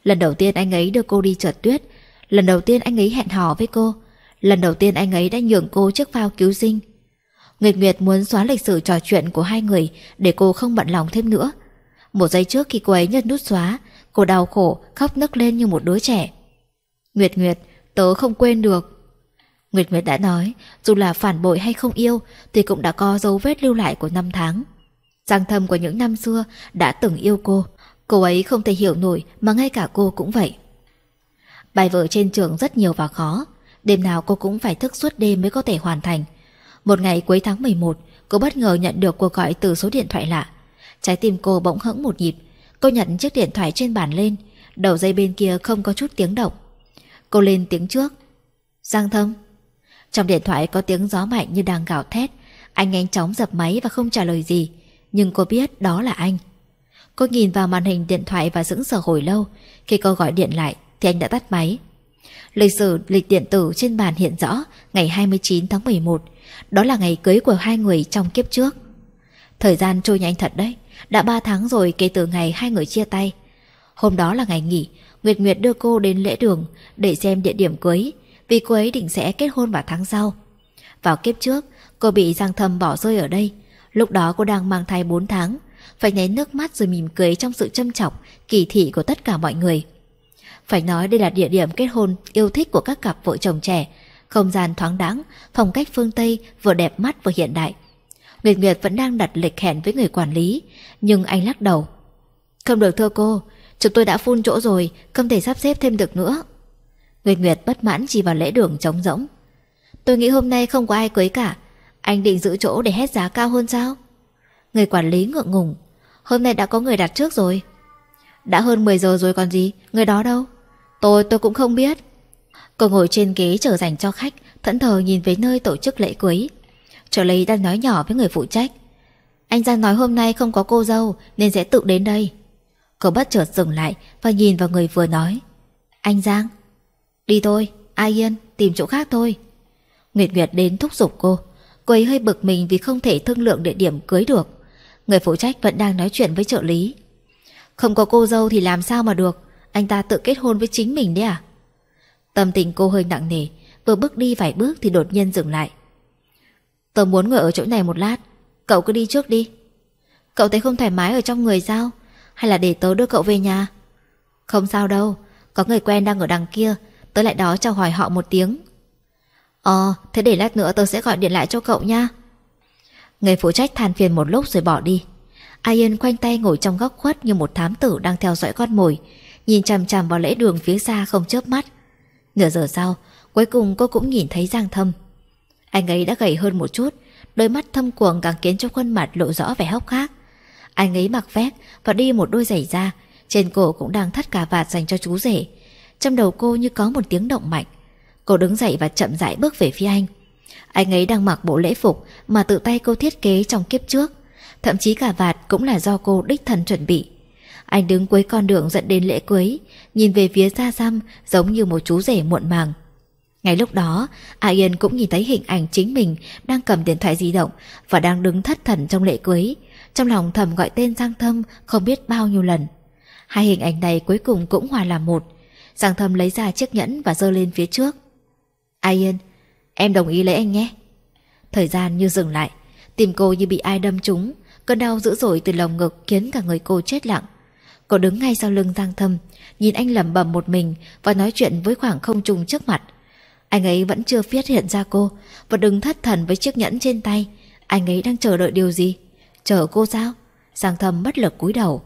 Lần đầu tiên anh ấy đưa cô đi trượt tuyết, lần đầu tiên anh ấy hẹn hò với cô, lần đầu tiên anh ấy đã nhường cô chiếc phao cứu sinh. Nguyệt Nguyệt muốn xóa lịch sử trò chuyện của hai người để cô không bận lòng thêm nữa. Một giây trước khi cô ấy nhấn nút xóa, cô đau khổ, khóc nức lên như một đứa trẻ. Nguyệt Nguyệt, tớ không quên được. Nguyệt Nguyệt đã nói, dù là phản bội hay không yêu thì cũng đã có dấu vết lưu lại của năm tháng. Giang thâm của những năm xưa đã từng yêu cô, cô ấy không thể hiểu nổi mà ngay cả cô cũng vậy. Bài vở trên trường rất nhiều và khó, đêm nào cô cũng phải thức suốt đêm mới có thể hoàn thành. Một ngày cuối tháng 11, cô bất ngờ nhận được cuộc gọi từ số điện thoại lạ. Trái tim cô bỗng hững một nhịp, cô nhận chiếc điện thoại trên bàn lên, đầu dây bên kia không có chút tiếng động. Cô lên tiếng trước Giang Thâm Trong điện thoại có tiếng gió mạnh như đang gào thét Anh nhanh chóng dập máy và không trả lời gì Nhưng cô biết đó là anh Cô nhìn vào màn hình điện thoại và sững sờ hồi lâu Khi cô gọi điện lại thì anh đã tắt máy Lịch sử lịch điện tử trên bàn hiện rõ ngày 29 tháng 11 Đó là ngày cưới của hai người trong kiếp trước Thời gian trôi nhanh thật đấy Đã 3 tháng rồi kể từ ngày hai người chia tay Hôm đó là ngày nghỉ Nguyệt Nguyệt đưa cô đến lễ đường để xem địa điểm cưới, vì cô ấy định sẽ kết hôn vào tháng sau. Vào kiếp trước, cô bị Giang Thầm bỏ rơi ở đây. Lúc đó cô đang mang thai 4 tháng, phải nén nước mắt rồi mỉm cười trong sự châm chọc, kỳ thị của tất cả mọi người. Phải nói đây là địa điểm kết hôn yêu thích của các cặp vợ chồng trẻ, không gian thoáng đãng, phong cách phương Tây vừa đẹp mắt vừa hiện đại. Nguyệt Nguyệt vẫn đang đặt lịch hẹn với người quản lý, nhưng anh lắc đầu. Không được thưa cô, Chúng tôi đã phun chỗ rồi Không thể sắp xếp thêm được nữa người Nguyệt bất mãn chỉ vào lễ đường trống rỗng Tôi nghĩ hôm nay không có ai cưới cả Anh định giữ chỗ để hết giá cao hơn sao Người quản lý ngượng ngùng Hôm nay đã có người đặt trước rồi Đã hơn 10 giờ rồi còn gì Người đó đâu Tôi tôi cũng không biết Cô ngồi trên ghế chờ dành cho khách Thẫn thờ nhìn về nơi tổ chức lễ cưới Trợ lý đang nói nhỏ với người phụ trách Anh Giang nói hôm nay không có cô dâu Nên sẽ tự đến đây Cậu bất chợt dừng lại Và nhìn vào người vừa nói Anh Giang Đi thôi, ai yên, tìm chỗ khác thôi Nguyệt Nguyệt đến thúc giục cô Cô ấy hơi bực mình vì không thể thương lượng địa điểm cưới được Người phụ trách vẫn đang nói chuyện với trợ lý Không có cô dâu thì làm sao mà được Anh ta tự kết hôn với chính mình đấy à Tâm tình cô hơi nặng nề Vừa bước đi vài bước thì đột nhiên dừng lại Tôi muốn ngồi ở chỗ này một lát Cậu cứ đi trước đi Cậu thấy không thoải mái ở trong người sao hay là để tớ đưa cậu về nhà? Không sao đâu, có người quen đang ở đằng kia, tớ lại đó chào hỏi họ một tiếng. Ờ, thế để lát nữa tớ sẽ gọi điện lại cho cậu nha. Người phụ trách than phiền một lúc rồi bỏ đi. Ayen khoanh tay ngồi trong góc khuất như một thám tử đang theo dõi con mồi, nhìn chằm chằm vào lễ đường phía xa không chớp mắt. Nửa giờ sau, cuối cùng cô cũng nhìn thấy Giang Thâm. Anh ấy đã gầy hơn một chút, đôi mắt thâm cuồng càng khiến cho khuôn mặt lộ rõ vẻ hốc hác. Anh ấy mặc vét và đi một đôi giày da Trên cổ cũng đang thắt cà vạt dành cho chú rể Trong đầu cô như có một tiếng động mạnh Cô đứng dậy và chậm rãi bước về phía anh Anh ấy đang mặc bộ lễ phục Mà tự tay cô thiết kế trong kiếp trước Thậm chí cà vạt cũng là do cô đích thân chuẩn bị Anh đứng cuối con đường dẫn đến lễ cưới Nhìn về phía xa xăm Giống như một chú rể muộn màng Ngay lúc đó A Yên cũng nhìn thấy hình ảnh chính mình Đang cầm điện thoại di động Và đang đứng thất thần trong lễ cưới trong lòng thầm gọi tên Giang Thâm không biết bao nhiêu lần. Hai hình ảnh này cuối cùng cũng hòa làm một. Giang Thâm lấy ra chiếc nhẫn và giơ lên phía trước. ai Yên, em đồng ý lấy anh nhé. Thời gian như dừng lại, tìm cô như bị ai đâm trúng, cơn đau dữ dội từ lòng ngực khiến cả người cô chết lặng. Cô đứng ngay sau lưng Giang Thâm, nhìn anh lẩm bẩm một mình và nói chuyện với khoảng không trung trước mặt. Anh ấy vẫn chưa phát hiện ra cô và đứng thất thần với chiếc nhẫn trên tay. Anh ấy đang chờ đợi điều gì? Chờ cô sao? Giang Thâm bất lực cúi đầu.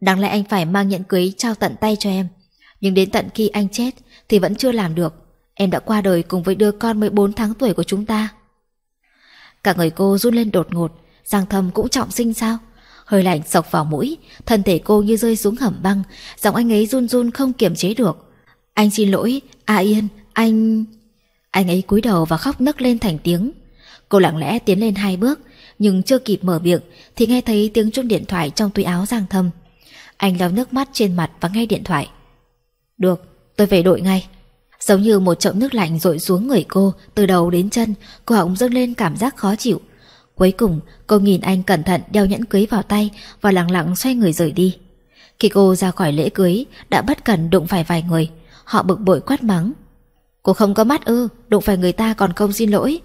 Đáng lẽ anh phải mang nhẫn cưới trao tận tay cho em. Nhưng đến tận khi anh chết thì vẫn chưa làm được. Em đã qua đời cùng với đứa con 14 tháng tuổi của chúng ta. Cả người cô run lên đột ngột. Giang Thâm cũng trọng sinh sao? Hơi lạnh sọc vào mũi, thân thể cô như rơi xuống hầm băng, giọng anh ấy run run không kiềm chế được. Anh xin lỗi, A Yên, anh... Anh ấy cúi đầu và khóc nấc lên thành tiếng. Cô lặng lẽ tiến lên hai bước, nhưng chưa kịp mở miệng thì nghe thấy tiếng chuông điện thoại trong túi áo giang thâm. Anh lau nước mắt trên mặt và nghe điện thoại. Được, tôi về đội ngay. Giống như một chậu nước lạnh rội xuống người cô từ đầu đến chân, cô họng dâng lên cảm giác khó chịu. Cuối cùng, cô nhìn anh cẩn thận đeo nhẫn cưới vào tay và lặng lặng xoay người rời đi. Khi cô ra khỏi lễ cưới, đã bất cẩn đụng phải vài người. Họ bực bội quát mắng. Cô không có mắt ư, đụng phải người ta còn không xin lỗi.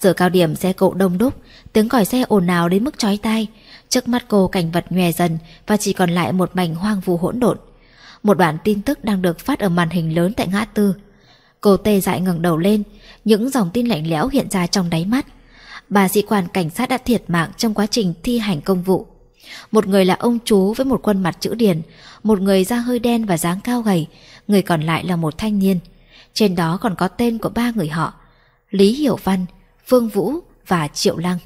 Giờ cao điểm xe cộ đông đúc, tiếng còi xe ồn ào đến mức chói tai. Trước mắt cô cảnh vật nhòe dần và chỉ còn lại một mảnh hoang vu hỗn độn. Một đoạn tin tức đang được phát ở màn hình lớn tại ngã tư. Cô tê dại ngẩng đầu lên, những dòng tin lạnh lẽo hiện ra trong đáy mắt. Bà sĩ quan cảnh sát đã thiệt mạng trong quá trình thi hành công vụ. Một người là ông chú với một khuôn mặt chữ điền một người da hơi đen và dáng cao gầy, người còn lại là một thanh niên. Trên đó còn có tên của ba người họ. Lý Hiểu Văn, Phương Vũ và Triệu Lăng.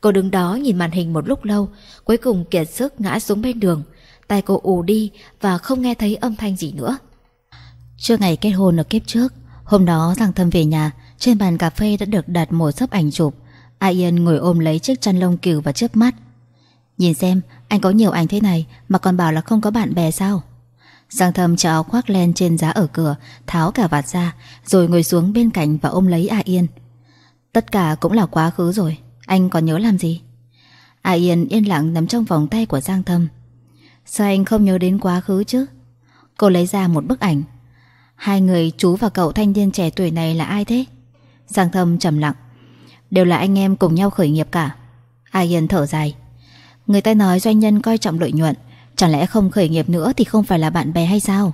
Cô đứng đó nhìn màn hình một lúc lâu, cuối cùng kiệt sức ngã xuống bên đường. Tay cô ù đi và không nghe thấy âm thanh gì nữa. Trưa ngày kết hôn ở kiếp trước, hôm đó Giang Thâm về nhà, trên bàn cà phê đã được đặt một sấp ảnh chụp. A Yên ngồi ôm lấy chiếc chăn lông cừu và chớp mắt. Nhìn xem, anh có nhiều ảnh thế này mà còn bảo là không có bạn bè sao? Giang Thâm cho áo khoác len trên giá ở cửa, tháo cả vạt ra, rồi ngồi xuống bên cạnh và ôm lấy A Yên. Tất cả cũng là quá khứ rồi Anh còn nhớ làm gì A Yên yên lặng nắm trong vòng tay của Giang Thâm Sao anh không nhớ đến quá khứ chứ Cô lấy ra một bức ảnh Hai người chú và cậu thanh niên trẻ tuổi này là ai thế Giang Thâm trầm lặng Đều là anh em cùng nhau khởi nghiệp cả A Yên thở dài Người ta nói doanh nhân coi trọng lợi nhuận Chẳng lẽ không khởi nghiệp nữa thì không phải là bạn bè hay sao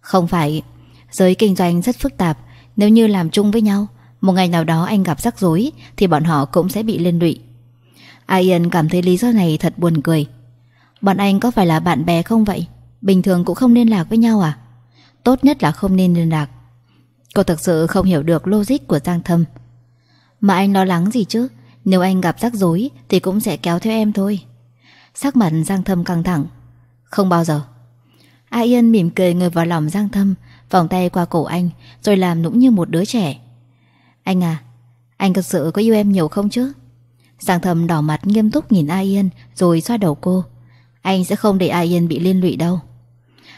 Không phải Giới kinh doanh rất phức tạp Nếu như làm chung với nhau một ngày nào đó anh gặp rắc rối Thì bọn họ cũng sẽ bị liên lụy Ian cảm thấy lý do này thật buồn cười Bọn anh có phải là bạn bè không vậy Bình thường cũng không liên lạc với nhau à Tốt nhất là không nên liên lạc Cô thực sự không hiểu được logic của Giang Thâm Mà anh lo lắng gì chứ Nếu anh gặp rắc rối Thì cũng sẽ kéo theo em thôi Sắc mặt Giang Thâm căng thẳng Không bao giờ A Yên mỉm cười người vào lòng Giang Thâm Vòng tay qua cổ anh Rồi làm nũng như một đứa trẻ anh à Anh thật sự có yêu em nhiều không chứ Giang thầm đỏ mặt nghiêm túc nhìn A Yên Rồi xoa đầu cô Anh sẽ không để A Yên bị liên lụy đâu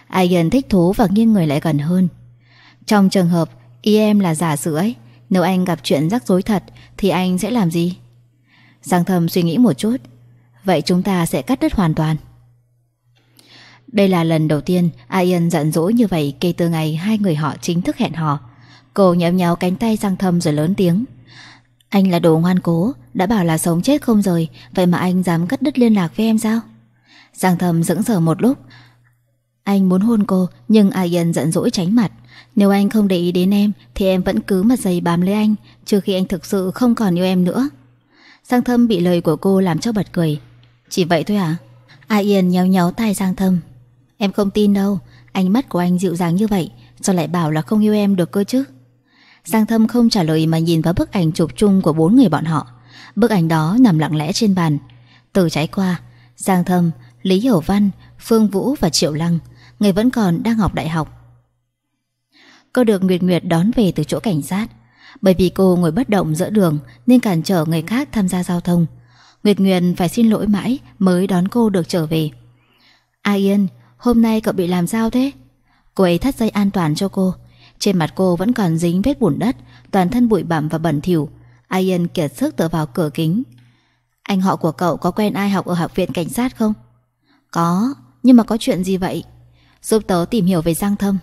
A Yên thích thú và nghiêng người lại gần hơn Trong trường hợp y em là giả sử ấy Nếu anh gặp chuyện rắc rối thật Thì anh sẽ làm gì Giang thầm suy nghĩ một chút Vậy chúng ta sẽ cắt đứt hoàn toàn Đây là lần đầu tiên A Yên giận dỗi như vậy kể từ ngày hai người họ chính thức hẹn hò Cô nhẹo nhào cánh tay sang thầm rồi lớn tiếng Anh là đồ ngoan cố Đã bảo là sống chết không rồi Vậy mà anh dám cắt đứt liên lạc với em sao Giang thầm dững sờ một lúc Anh muốn hôn cô Nhưng a yên giận dỗi tránh mặt Nếu anh không để ý đến em Thì em vẫn cứ mặt dày bám lấy anh Trừ khi anh thực sự không còn yêu em nữa Giang thâm bị lời của cô làm cho bật cười Chỉ vậy thôi à a yên nhéo nhéo tay Giang thâm Em không tin đâu Ánh mắt của anh dịu dàng như vậy Sao lại bảo là không yêu em được cơ chứ Giang Thâm không trả lời mà nhìn vào bức ảnh chụp chung của bốn người bọn họ. Bức ảnh đó nằm lặng lẽ trên bàn. Từ trái qua, Giang Thâm, Lý Hiểu Văn, Phương Vũ và Triệu Lăng, người vẫn còn đang học đại học. Cô được Nguyệt Nguyệt đón về từ chỗ cảnh sát. Bởi vì cô ngồi bất động giữa đường nên cản trở người khác tham gia giao thông. Nguyệt Nguyệt phải xin lỗi mãi mới đón cô được trở về. A à Yên, hôm nay cậu bị làm sao thế? Cô ấy thắt dây an toàn cho cô trên mặt cô vẫn còn dính vết bùn đất Toàn thân bụi bặm và bẩn thỉu Ian kiệt sức tựa vào cửa kính Anh họ của cậu có quen ai học ở học viện cảnh sát không? Có, nhưng mà có chuyện gì vậy? Giúp tớ tìm hiểu về Giang Thâm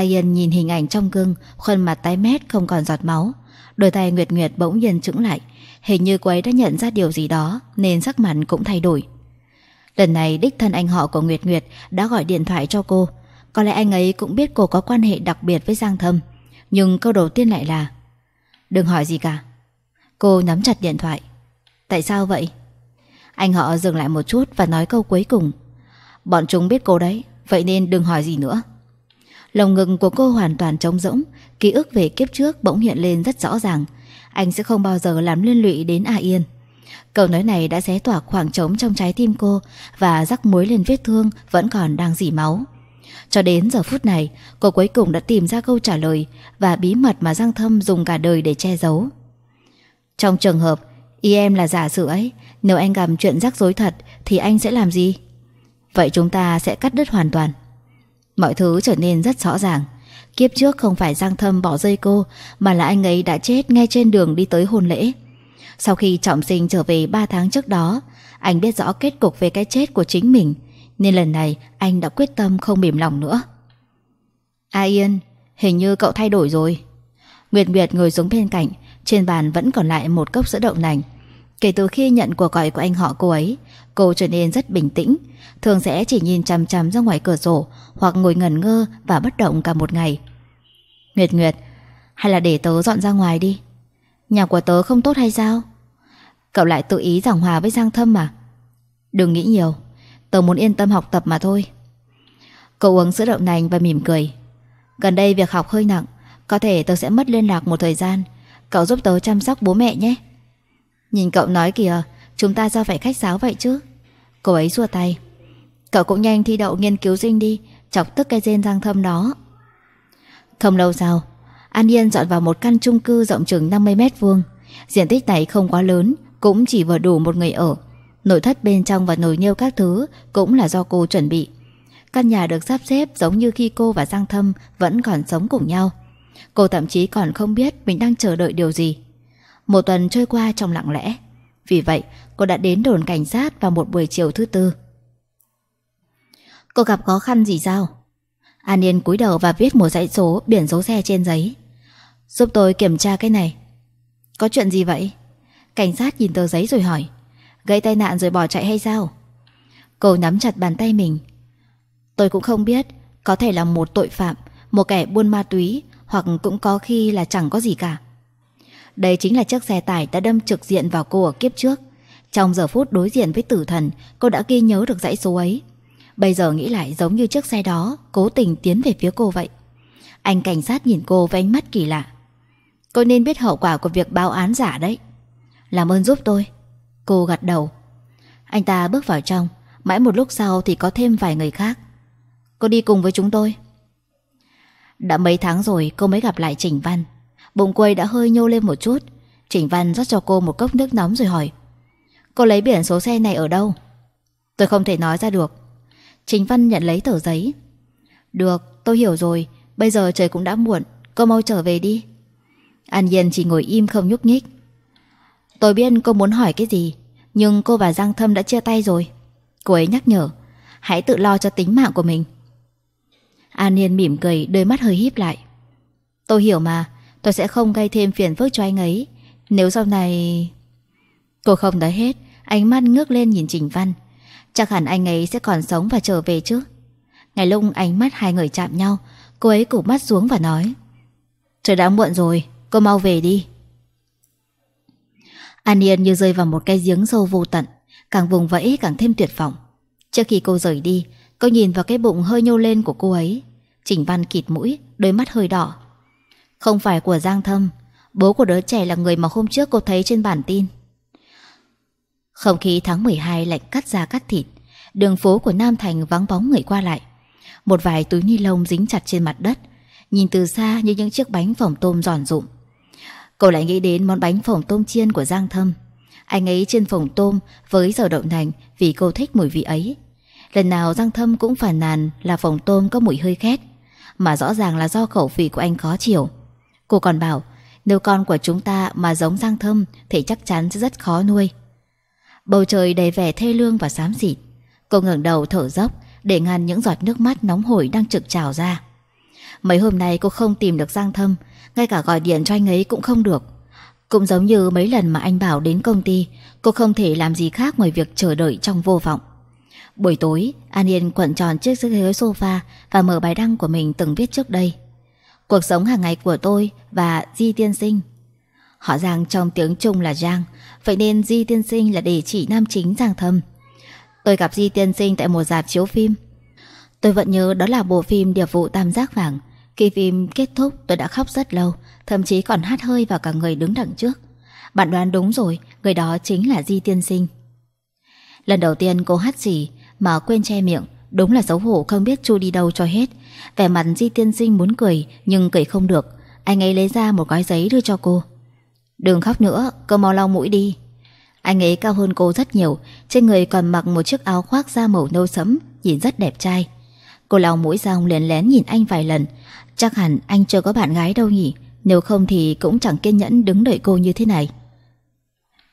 Ian nhìn hình ảnh trong gương Khuôn mặt tái mét không còn giọt máu Đôi tay Nguyệt Nguyệt bỗng nhiên trững lại Hình như cô ấy đã nhận ra điều gì đó Nên sắc mặt cũng thay đổi Lần này đích thân anh họ của Nguyệt Nguyệt Đã gọi điện thoại cho cô có lẽ anh ấy cũng biết cô có quan hệ đặc biệt với Giang Thâm Nhưng câu đầu tiên lại là Đừng hỏi gì cả Cô nắm chặt điện thoại Tại sao vậy? Anh họ dừng lại một chút và nói câu cuối cùng Bọn chúng biết cô đấy Vậy nên đừng hỏi gì nữa Lồng ngực của cô hoàn toàn trống rỗng Ký ức về kiếp trước bỗng hiện lên rất rõ ràng Anh sẽ không bao giờ làm liên lụy đến A Yên Câu nói này đã xé tỏa khoảng trống trong trái tim cô Và rắc muối lên vết thương vẫn còn đang dỉ máu cho đến giờ phút này, cô cuối cùng đã tìm ra câu trả lời và bí mật mà Giang Thâm dùng cả đời để che giấu. Trong trường hợp, ý em là giả sử ấy, nếu anh gặp chuyện rắc rối thật thì anh sẽ làm gì? Vậy chúng ta sẽ cắt đứt hoàn toàn. Mọi thứ trở nên rất rõ ràng. Kiếp trước không phải Giang Thâm bỏ rơi cô mà là anh ấy đã chết ngay trên đường đi tới hôn lễ. Sau khi trọng sinh trở về 3 tháng trước đó, anh biết rõ kết cục về cái chết của chính mình nên lần này anh đã quyết tâm không mềm lòng nữa. A Yên, hình như cậu thay đổi rồi. Nguyệt Nguyệt ngồi xuống bên cạnh, trên bàn vẫn còn lại một cốc sữa đậu nành. Kể từ khi nhận cuộc gọi của anh họ cô ấy, cô trở nên rất bình tĩnh, thường sẽ chỉ nhìn chằm chằm ra ngoài cửa sổ hoặc ngồi ngẩn ngơ và bất động cả một ngày. Nguyệt Nguyệt, hay là để tớ dọn ra ngoài đi. Nhà của tớ không tốt hay sao? Cậu lại tự ý giảng hòa với Giang Thâm mà. Đừng nghĩ nhiều, Tớ muốn yên tâm học tập mà thôi Cậu uống sữa đậu nành và mỉm cười Gần đây việc học hơi nặng Có thể tớ sẽ mất liên lạc một thời gian Cậu giúp tớ chăm sóc bố mẹ nhé Nhìn cậu nói kìa Chúng ta sao phải khách sáo vậy chứ Cô ấy xua tay Cậu cũng nhanh thi đậu nghiên cứu sinh đi Chọc tức cái dên răng thơm đó Không lâu sau An Yên dọn vào một căn chung cư rộng chừng 50 mét vuông Diện tích này không quá lớn Cũng chỉ vừa đủ một người ở Nội thất bên trong và nồi niêu các thứ cũng là do cô chuẩn bị. Căn nhà được sắp xếp giống như khi cô và Giang Thâm vẫn còn sống cùng nhau. Cô thậm chí còn không biết mình đang chờ đợi điều gì. Một tuần trôi qua trong lặng lẽ. Vì vậy, cô đã đến đồn cảnh sát vào một buổi chiều thứ tư. Cô gặp khó khăn gì sao? An Yên cúi đầu và viết một dãy số biển số xe trên giấy. Giúp tôi kiểm tra cái này. Có chuyện gì vậy? Cảnh sát nhìn tờ giấy rồi hỏi. Gây tai nạn rồi bỏ chạy hay sao Cô nắm chặt bàn tay mình Tôi cũng không biết Có thể là một tội phạm Một kẻ buôn ma túy Hoặc cũng có khi là chẳng có gì cả Đây chính là chiếc xe tải đã đâm trực diện vào cô ở kiếp trước Trong giờ phút đối diện với tử thần Cô đã ghi nhớ được dãy số ấy Bây giờ nghĩ lại giống như chiếc xe đó Cố tình tiến về phía cô vậy Anh cảnh sát nhìn cô với ánh mắt kỳ lạ Cô nên biết hậu quả của việc báo án giả đấy Làm ơn giúp tôi Cô gật đầu Anh ta bước vào trong Mãi một lúc sau thì có thêm vài người khác Cô đi cùng với chúng tôi Đã mấy tháng rồi cô mới gặp lại Trình Văn Bụng quầy đã hơi nhô lên một chút Trình Văn rót cho cô một cốc nước nóng rồi hỏi Cô lấy biển số xe này ở đâu Tôi không thể nói ra được Trình Văn nhận lấy tờ giấy Được tôi hiểu rồi Bây giờ trời cũng đã muộn Cô mau trở về đi An Nhiên chỉ ngồi im không nhúc nhích Tôi biết cô muốn hỏi cái gì Nhưng cô và Giang Thâm đã chia tay rồi Cô ấy nhắc nhở Hãy tự lo cho tính mạng của mình An Nhiên mỉm cười đôi mắt hơi híp lại Tôi hiểu mà Tôi sẽ không gây thêm phiền phức cho anh ấy Nếu sau này Cô không nói hết Ánh mắt ngước lên nhìn Trình Văn Chắc hẳn anh ấy sẽ còn sống và trở về chứ Ngày lúc ánh mắt hai người chạm nhau Cô ấy cụp mắt xuống và nói Trời đã muộn rồi Cô mau về đi An Yên như rơi vào một cái giếng sâu vô tận Càng vùng vẫy càng thêm tuyệt vọng Trước khi cô rời đi Cô nhìn vào cái bụng hơi nhô lên của cô ấy Trình Văn kịt mũi Đôi mắt hơi đỏ Không phải của Giang Thâm Bố của đứa trẻ là người mà hôm trước cô thấy trên bản tin Không khí tháng 12 lạnh cắt da cắt thịt Đường phố của Nam Thành vắng bóng người qua lại Một vài túi ni lông dính chặt trên mặt đất Nhìn từ xa như những chiếc bánh phỏng tôm giòn rụm Cô lại nghĩ đến món bánh phồng tôm chiên của Giang Thâm Anh ấy trên phồng tôm với dầu đậu nành vì cô thích mùi vị ấy Lần nào Giang Thâm cũng phản nàn là phồng tôm có mùi hơi khét Mà rõ ràng là do khẩu vị của anh khó chịu Cô còn bảo nếu con của chúng ta mà giống Giang Thâm thì chắc chắn sẽ rất khó nuôi Bầu trời đầy vẻ thê lương và xám xịt Cô ngẩng đầu thở dốc để ngăn những giọt nước mắt nóng hổi đang trực trào ra Mấy hôm nay cô không tìm được Giang Thâm ngay cả gọi điện cho anh ấy cũng không được Cũng giống như mấy lần mà anh Bảo đến công ty Cô không thể làm gì khác ngoài việc chờ đợi trong vô vọng Buổi tối An Yên quẩn tròn chiếc ghế sofa Và mở bài đăng của mình từng viết trước đây Cuộc sống hàng ngày của tôi Và Di Tiên Sinh Họ Giang trong tiếng Trung là Giang Vậy nên Di Tiên Sinh là để chỉ nam chính Giang Thâm Tôi gặp Di Tiên Sinh tại một dạp chiếu phim Tôi vẫn nhớ đó là bộ phim Điệp vụ Tam Giác Vàng khi phim kết thúc tôi đã khóc rất lâu Thậm chí còn hát hơi vào cả người đứng đằng trước Bạn đoán đúng rồi Người đó chính là Di Tiên Sinh Lần đầu tiên cô hát gì Mà quên che miệng Đúng là xấu hổ không biết chu đi đâu cho hết Vẻ mặt Di Tiên Sinh muốn cười Nhưng cười không được Anh ấy lấy ra một gói giấy đưa cho cô Đừng khóc nữa, cô mau lau mũi đi Anh ấy cao hơn cô rất nhiều Trên người còn mặc một chiếc áo khoác da màu nâu sẫm Nhìn rất đẹp trai Cô lau mũi xong liền lén nhìn anh vài lần Chắc hẳn anh chưa có bạn gái đâu nhỉ Nếu không thì cũng chẳng kiên nhẫn đứng đợi cô như thế này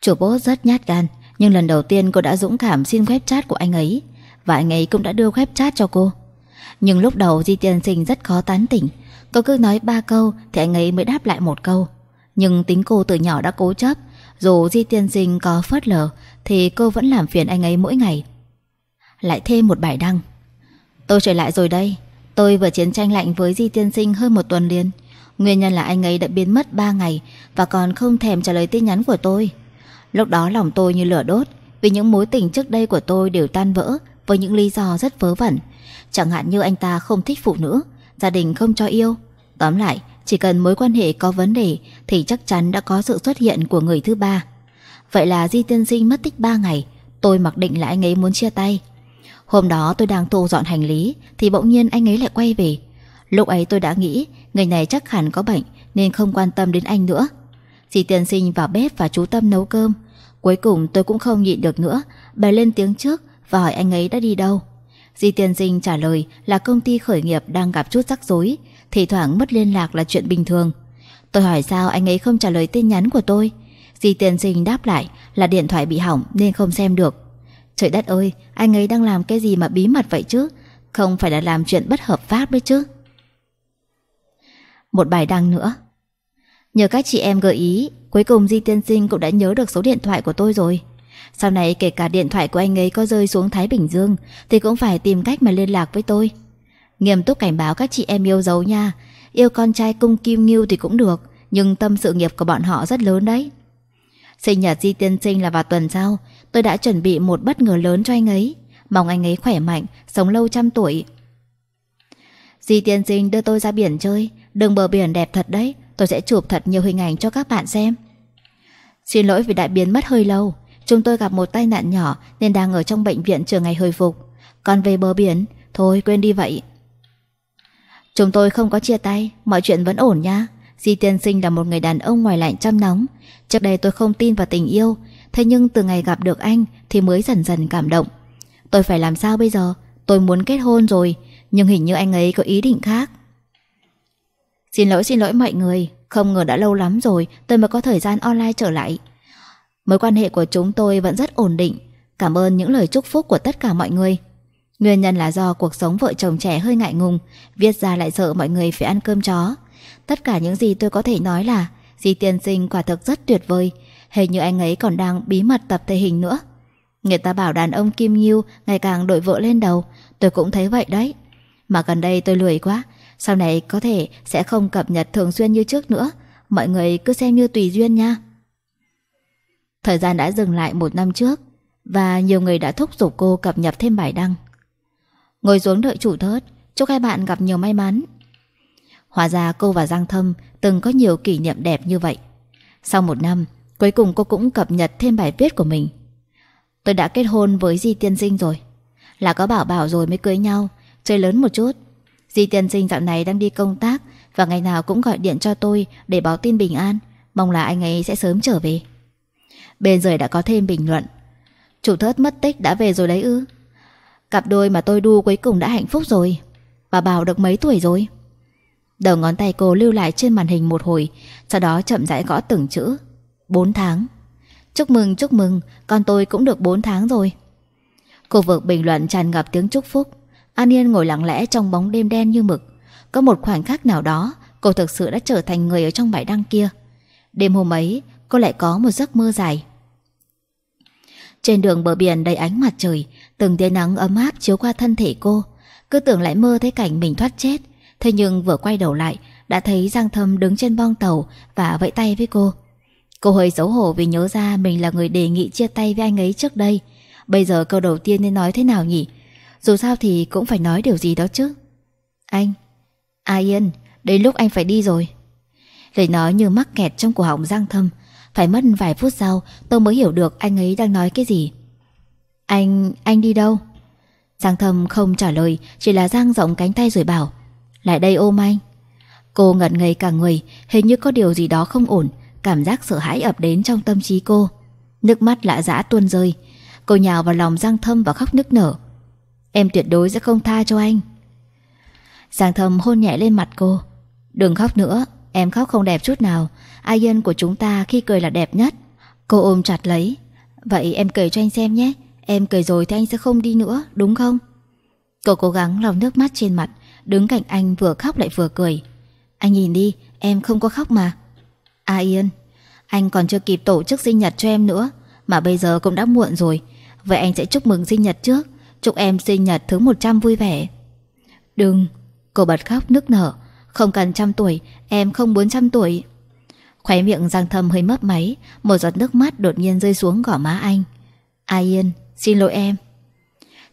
Chủ bố rất nhát gan Nhưng lần đầu tiên cô đã dũng cảm xin web chat của anh ấy Và anh ấy cũng đã đưa web chat cho cô Nhưng lúc đầu Di Tiên Sinh rất khó tán tỉnh Cô cứ nói ba câu Thì anh ấy mới đáp lại một câu Nhưng tính cô từ nhỏ đã cố chấp Dù Di Tiên Sinh có phớt lờ Thì cô vẫn làm phiền anh ấy mỗi ngày Lại thêm một bài đăng Tôi trở lại rồi đây Tôi vừa chiến tranh lạnh với Di Tiên Sinh hơn một tuần liền. Nguyên nhân là anh ấy đã biến mất 3 ngày và còn không thèm trả lời tin nhắn của tôi. Lúc đó lòng tôi như lửa đốt vì những mối tình trước đây của tôi đều tan vỡ với những lý do rất vớ vẩn. Chẳng hạn như anh ta không thích phụ nữ, gia đình không cho yêu. Tóm lại, chỉ cần mối quan hệ có vấn đề thì chắc chắn đã có sự xuất hiện của người thứ ba. Vậy là Di Tiên Sinh mất tích 3 ngày, tôi mặc định là anh ấy muốn chia tay. Hôm đó tôi đang thu dọn hành lý Thì bỗng nhiên anh ấy lại quay về Lúc ấy tôi đã nghĩ Người này chắc hẳn có bệnh Nên không quan tâm đến anh nữa Dì tiên sinh vào bếp và chú Tâm nấu cơm Cuối cùng tôi cũng không nhịn được nữa bè lên tiếng trước và hỏi anh ấy đã đi đâu Di Tiên sinh trả lời là công ty khởi nghiệp đang gặp chút rắc rối, thỉnh thoảng mất liên lạc là chuyện bình thường. Tôi hỏi sao anh ấy không trả lời tin nhắn của tôi. Di Tiên sinh đáp lại là điện thoại bị hỏng nên không xem được. Trời đất ơi, anh ấy đang làm cái gì mà bí mật vậy chứ? Không phải là làm chuyện bất hợp pháp đấy chứ? Một bài đăng nữa. Nhờ các chị em gợi ý, cuối cùng Di Tiên Sinh cũng đã nhớ được số điện thoại của tôi rồi. Sau này kể cả điện thoại của anh ấy có rơi xuống Thái Bình Dương thì cũng phải tìm cách mà liên lạc với tôi. Nghiêm túc cảnh báo các chị em yêu dấu nha, yêu con trai cung kim ngưu thì cũng được, nhưng tâm sự nghiệp của bọn họ rất lớn đấy. Sinh nhật Di Tiên Sinh là vào tuần sau, Tôi đã chuẩn bị một bất ngờ lớn cho anh ấy Mong anh ấy khỏe mạnh, sống lâu trăm tuổi Di tiên sinh đưa tôi ra biển chơi Đường bờ biển đẹp thật đấy Tôi sẽ chụp thật nhiều hình ảnh cho các bạn xem Xin lỗi vì đã biến mất hơi lâu Chúng tôi gặp một tai nạn nhỏ Nên đang ở trong bệnh viện chờ ngày hồi phục Còn về bờ biển Thôi quên đi vậy Chúng tôi không có chia tay Mọi chuyện vẫn ổn nha Di tiên sinh là một người đàn ông ngoài lạnh chăm nóng Trước đây tôi không tin vào tình yêu Thế nhưng từ ngày gặp được anh Thì mới dần dần cảm động Tôi phải làm sao bây giờ Tôi muốn kết hôn rồi Nhưng hình như anh ấy có ý định khác Xin lỗi xin lỗi mọi người Không ngờ đã lâu lắm rồi Tôi mới có thời gian online trở lại Mối quan hệ của chúng tôi vẫn rất ổn định Cảm ơn những lời chúc phúc của tất cả mọi người Nguyên nhân là do cuộc sống vợ chồng trẻ hơi ngại ngùng Viết ra lại sợ mọi người phải ăn cơm chó Tất cả những gì tôi có thể nói là Di tiên sinh quả thực rất tuyệt vời Hình như anh ấy còn đang bí mật tập thể hình nữa Người ta bảo đàn ông Kim Nhiêu Ngày càng đội vợ lên đầu Tôi cũng thấy vậy đấy Mà gần đây tôi lười quá Sau này có thể sẽ không cập nhật thường xuyên như trước nữa Mọi người cứ xem như tùy duyên nha Thời gian đã dừng lại một năm trước Và nhiều người đã thúc giục cô cập nhật thêm bài đăng Ngồi xuống đợi chủ thớt Chúc hai bạn gặp nhiều may mắn Hóa ra cô và Giang Thâm từng có nhiều kỷ niệm đẹp như vậy. Sau một năm, Cuối cùng cô cũng cập nhật thêm bài viết của mình Tôi đã kết hôn với Di Tiên Sinh rồi Là có bảo bảo rồi mới cưới nhau Chơi lớn một chút Di Tiên Sinh dạo này đang đi công tác Và ngày nào cũng gọi điện cho tôi Để báo tin bình an Mong là anh ấy sẽ sớm trở về Bên dưới đã có thêm bình luận Chủ thớt mất tích đã về rồi đấy ư Cặp đôi mà tôi đu cuối cùng đã hạnh phúc rồi Bà Bảo được mấy tuổi rồi Đầu ngón tay cô lưu lại trên màn hình một hồi Sau đó chậm rãi gõ từng chữ 4 tháng Chúc mừng chúc mừng Con tôi cũng được 4 tháng rồi Khu vực bình luận tràn ngập tiếng chúc phúc An Yên ngồi lặng lẽ trong bóng đêm đen như mực Có một khoảnh khắc nào đó Cô thực sự đã trở thành người ở trong bài đăng kia Đêm hôm ấy Cô lại có một giấc mơ dài Trên đường bờ biển đầy ánh mặt trời Từng tia nắng ấm áp chiếu qua thân thể cô Cứ tưởng lại mơ thấy cảnh mình thoát chết Thế nhưng vừa quay đầu lại Đã thấy Giang Thâm đứng trên bong tàu Và vẫy tay với cô Cô hơi xấu hổ vì nhớ ra mình là người đề nghị chia tay với anh ấy trước đây. Bây giờ câu đầu tiên nên nói thế nào nhỉ? Dù sao thì cũng phải nói điều gì đó chứ. Anh, A Yên, đến lúc anh phải đi rồi. Lời nói như mắc kẹt trong cổ họng Giang Thâm. Phải mất vài phút sau tôi mới hiểu được anh ấy đang nói cái gì. Anh, anh đi đâu? Giang Thâm không trả lời, chỉ là giang rộng cánh tay rồi bảo. Lại đây ôm anh. Cô ngẩn ngây cả người, hình như có điều gì đó không ổn. Cảm giác sợ hãi ập đến trong tâm trí cô Nước mắt lạ dã tuôn rơi Cô nhào vào lòng Giang Thâm và khóc nức nở Em tuyệt đối sẽ không tha cho anh Giang Thâm hôn nhẹ lên mặt cô Đừng khóc nữa Em khóc không đẹp chút nào Ai dân của chúng ta khi cười là đẹp nhất Cô ôm chặt lấy Vậy em cười cho anh xem nhé Em cười rồi thì anh sẽ không đi nữa đúng không Cô cố gắng lau nước mắt trên mặt Đứng cạnh anh vừa khóc lại vừa cười Anh nhìn đi em không có khóc mà A à, Yên Anh còn chưa kịp tổ chức sinh nhật cho em nữa Mà bây giờ cũng đã muộn rồi Vậy anh sẽ chúc mừng sinh nhật trước Chúc em sinh nhật thứ 100 vui vẻ Đừng Cô bật khóc nức nở Không cần trăm tuổi Em không muốn trăm tuổi Khóe miệng Giang Thâm hơi mấp máy Một giọt nước mắt đột nhiên rơi xuống gỏ má anh A à, Yên Xin lỗi em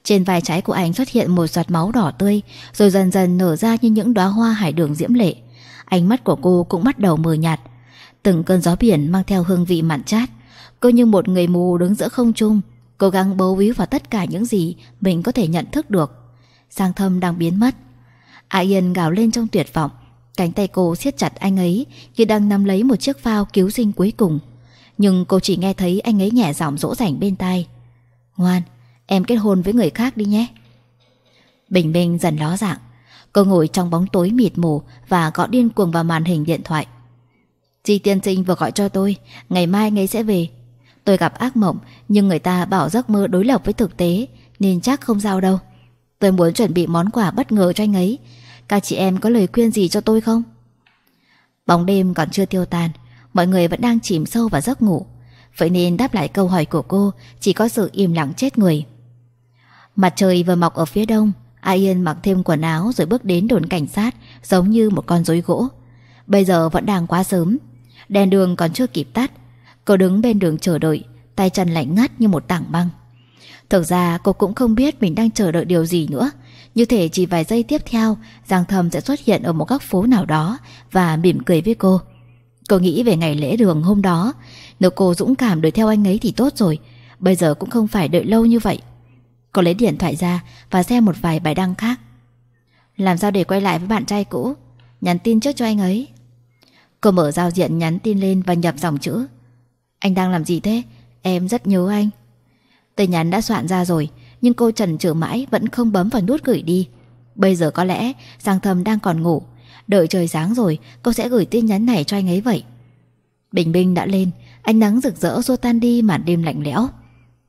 trên vai trái của anh xuất hiện một giọt máu đỏ tươi Rồi dần dần nở ra như những đóa hoa hải đường diễm lệ Ánh mắt của cô cũng bắt đầu mờ nhạt Từng cơn gió biển mang theo hương vị mặn chát Cô như một người mù đứng giữa không trung Cố gắng bấu víu vào tất cả những gì Mình có thể nhận thức được Giang thâm đang biến mất A à Yên gào lên trong tuyệt vọng Cánh tay cô siết chặt anh ấy Như đang nắm lấy một chiếc phao cứu sinh cuối cùng Nhưng cô chỉ nghe thấy anh ấy nhẹ giọng dỗ dành bên tai Ngoan, em kết hôn với người khác đi nhé Bình Minh dần ló dạng Cô ngồi trong bóng tối mịt mù Và gõ điên cuồng vào màn hình điện thoại Chi tiên sinh vừa gọi cho tôi Ngày mai ngay sẽ về Tôi gặp ác mộng Nhưng người ta bảo giấc mơ đối lập với thực tế Nên chắc không sao đâu Tôi muốn chuẩn bị món quà bất ngờ cho anh ấy Các chị em có lời khuyên gì cho tôi không? Bóng đêm còn chưa tiêu tan Mọi người vẫn đang chìm sâu vào giấc ngủ Vậy nên đáp lại câu hỏi của cô Chỉ có sự im lặng chết người Mặt trời vừa mọc ở phía đông A Yên mặc thêm quần áo rồi bước đến đồn cảnh sát Giống như một con rối gỗ Bây giờ vẫn đang quá sớm Đèn đường còn chưa kịp tắt Cô đứng bên đường chờ đợi Tay chân lạnh ngắt như một tảng băng Thực ra cô cũng không biết mình đang chờ đợi điều gì nữa Như thể chỉ vài giây tiếp theo Giang Thầm sẽ xuất hiện ở một góc phố nào đó Và mỉm cười với cô Cô nghĩ về ngày lễ đường hôm đó Nếu cô dũng cảm đuổi theo anh ấy thì tốt rồi Bây giờ cũng không phải đợi lâu như vậy Cô lấy điện thoại ra Và xem một vài bài đăng khác Làm sao để quay lại với bạn trai cũ Nhắn tin trước cho anh ấy Cô mở giao diện nhắn tin lên và nhập dòng chữ Anh đang làm gì thế? Em rất nhớ anh Tin nhắn đã soạn ra rồi Nhưng cô trần chừ mãi vẫn không bấm vào nút gửi đi Bây giờ có lẽ Giang Thầm đang còn ngủ Đợi trời sáng rồi cô sẽ gửi tin nhắn này cho anh ấy vậy Bình minh đã lên Ánh nắng rực rỡ xua tan đi màn đêm lạnh lẽo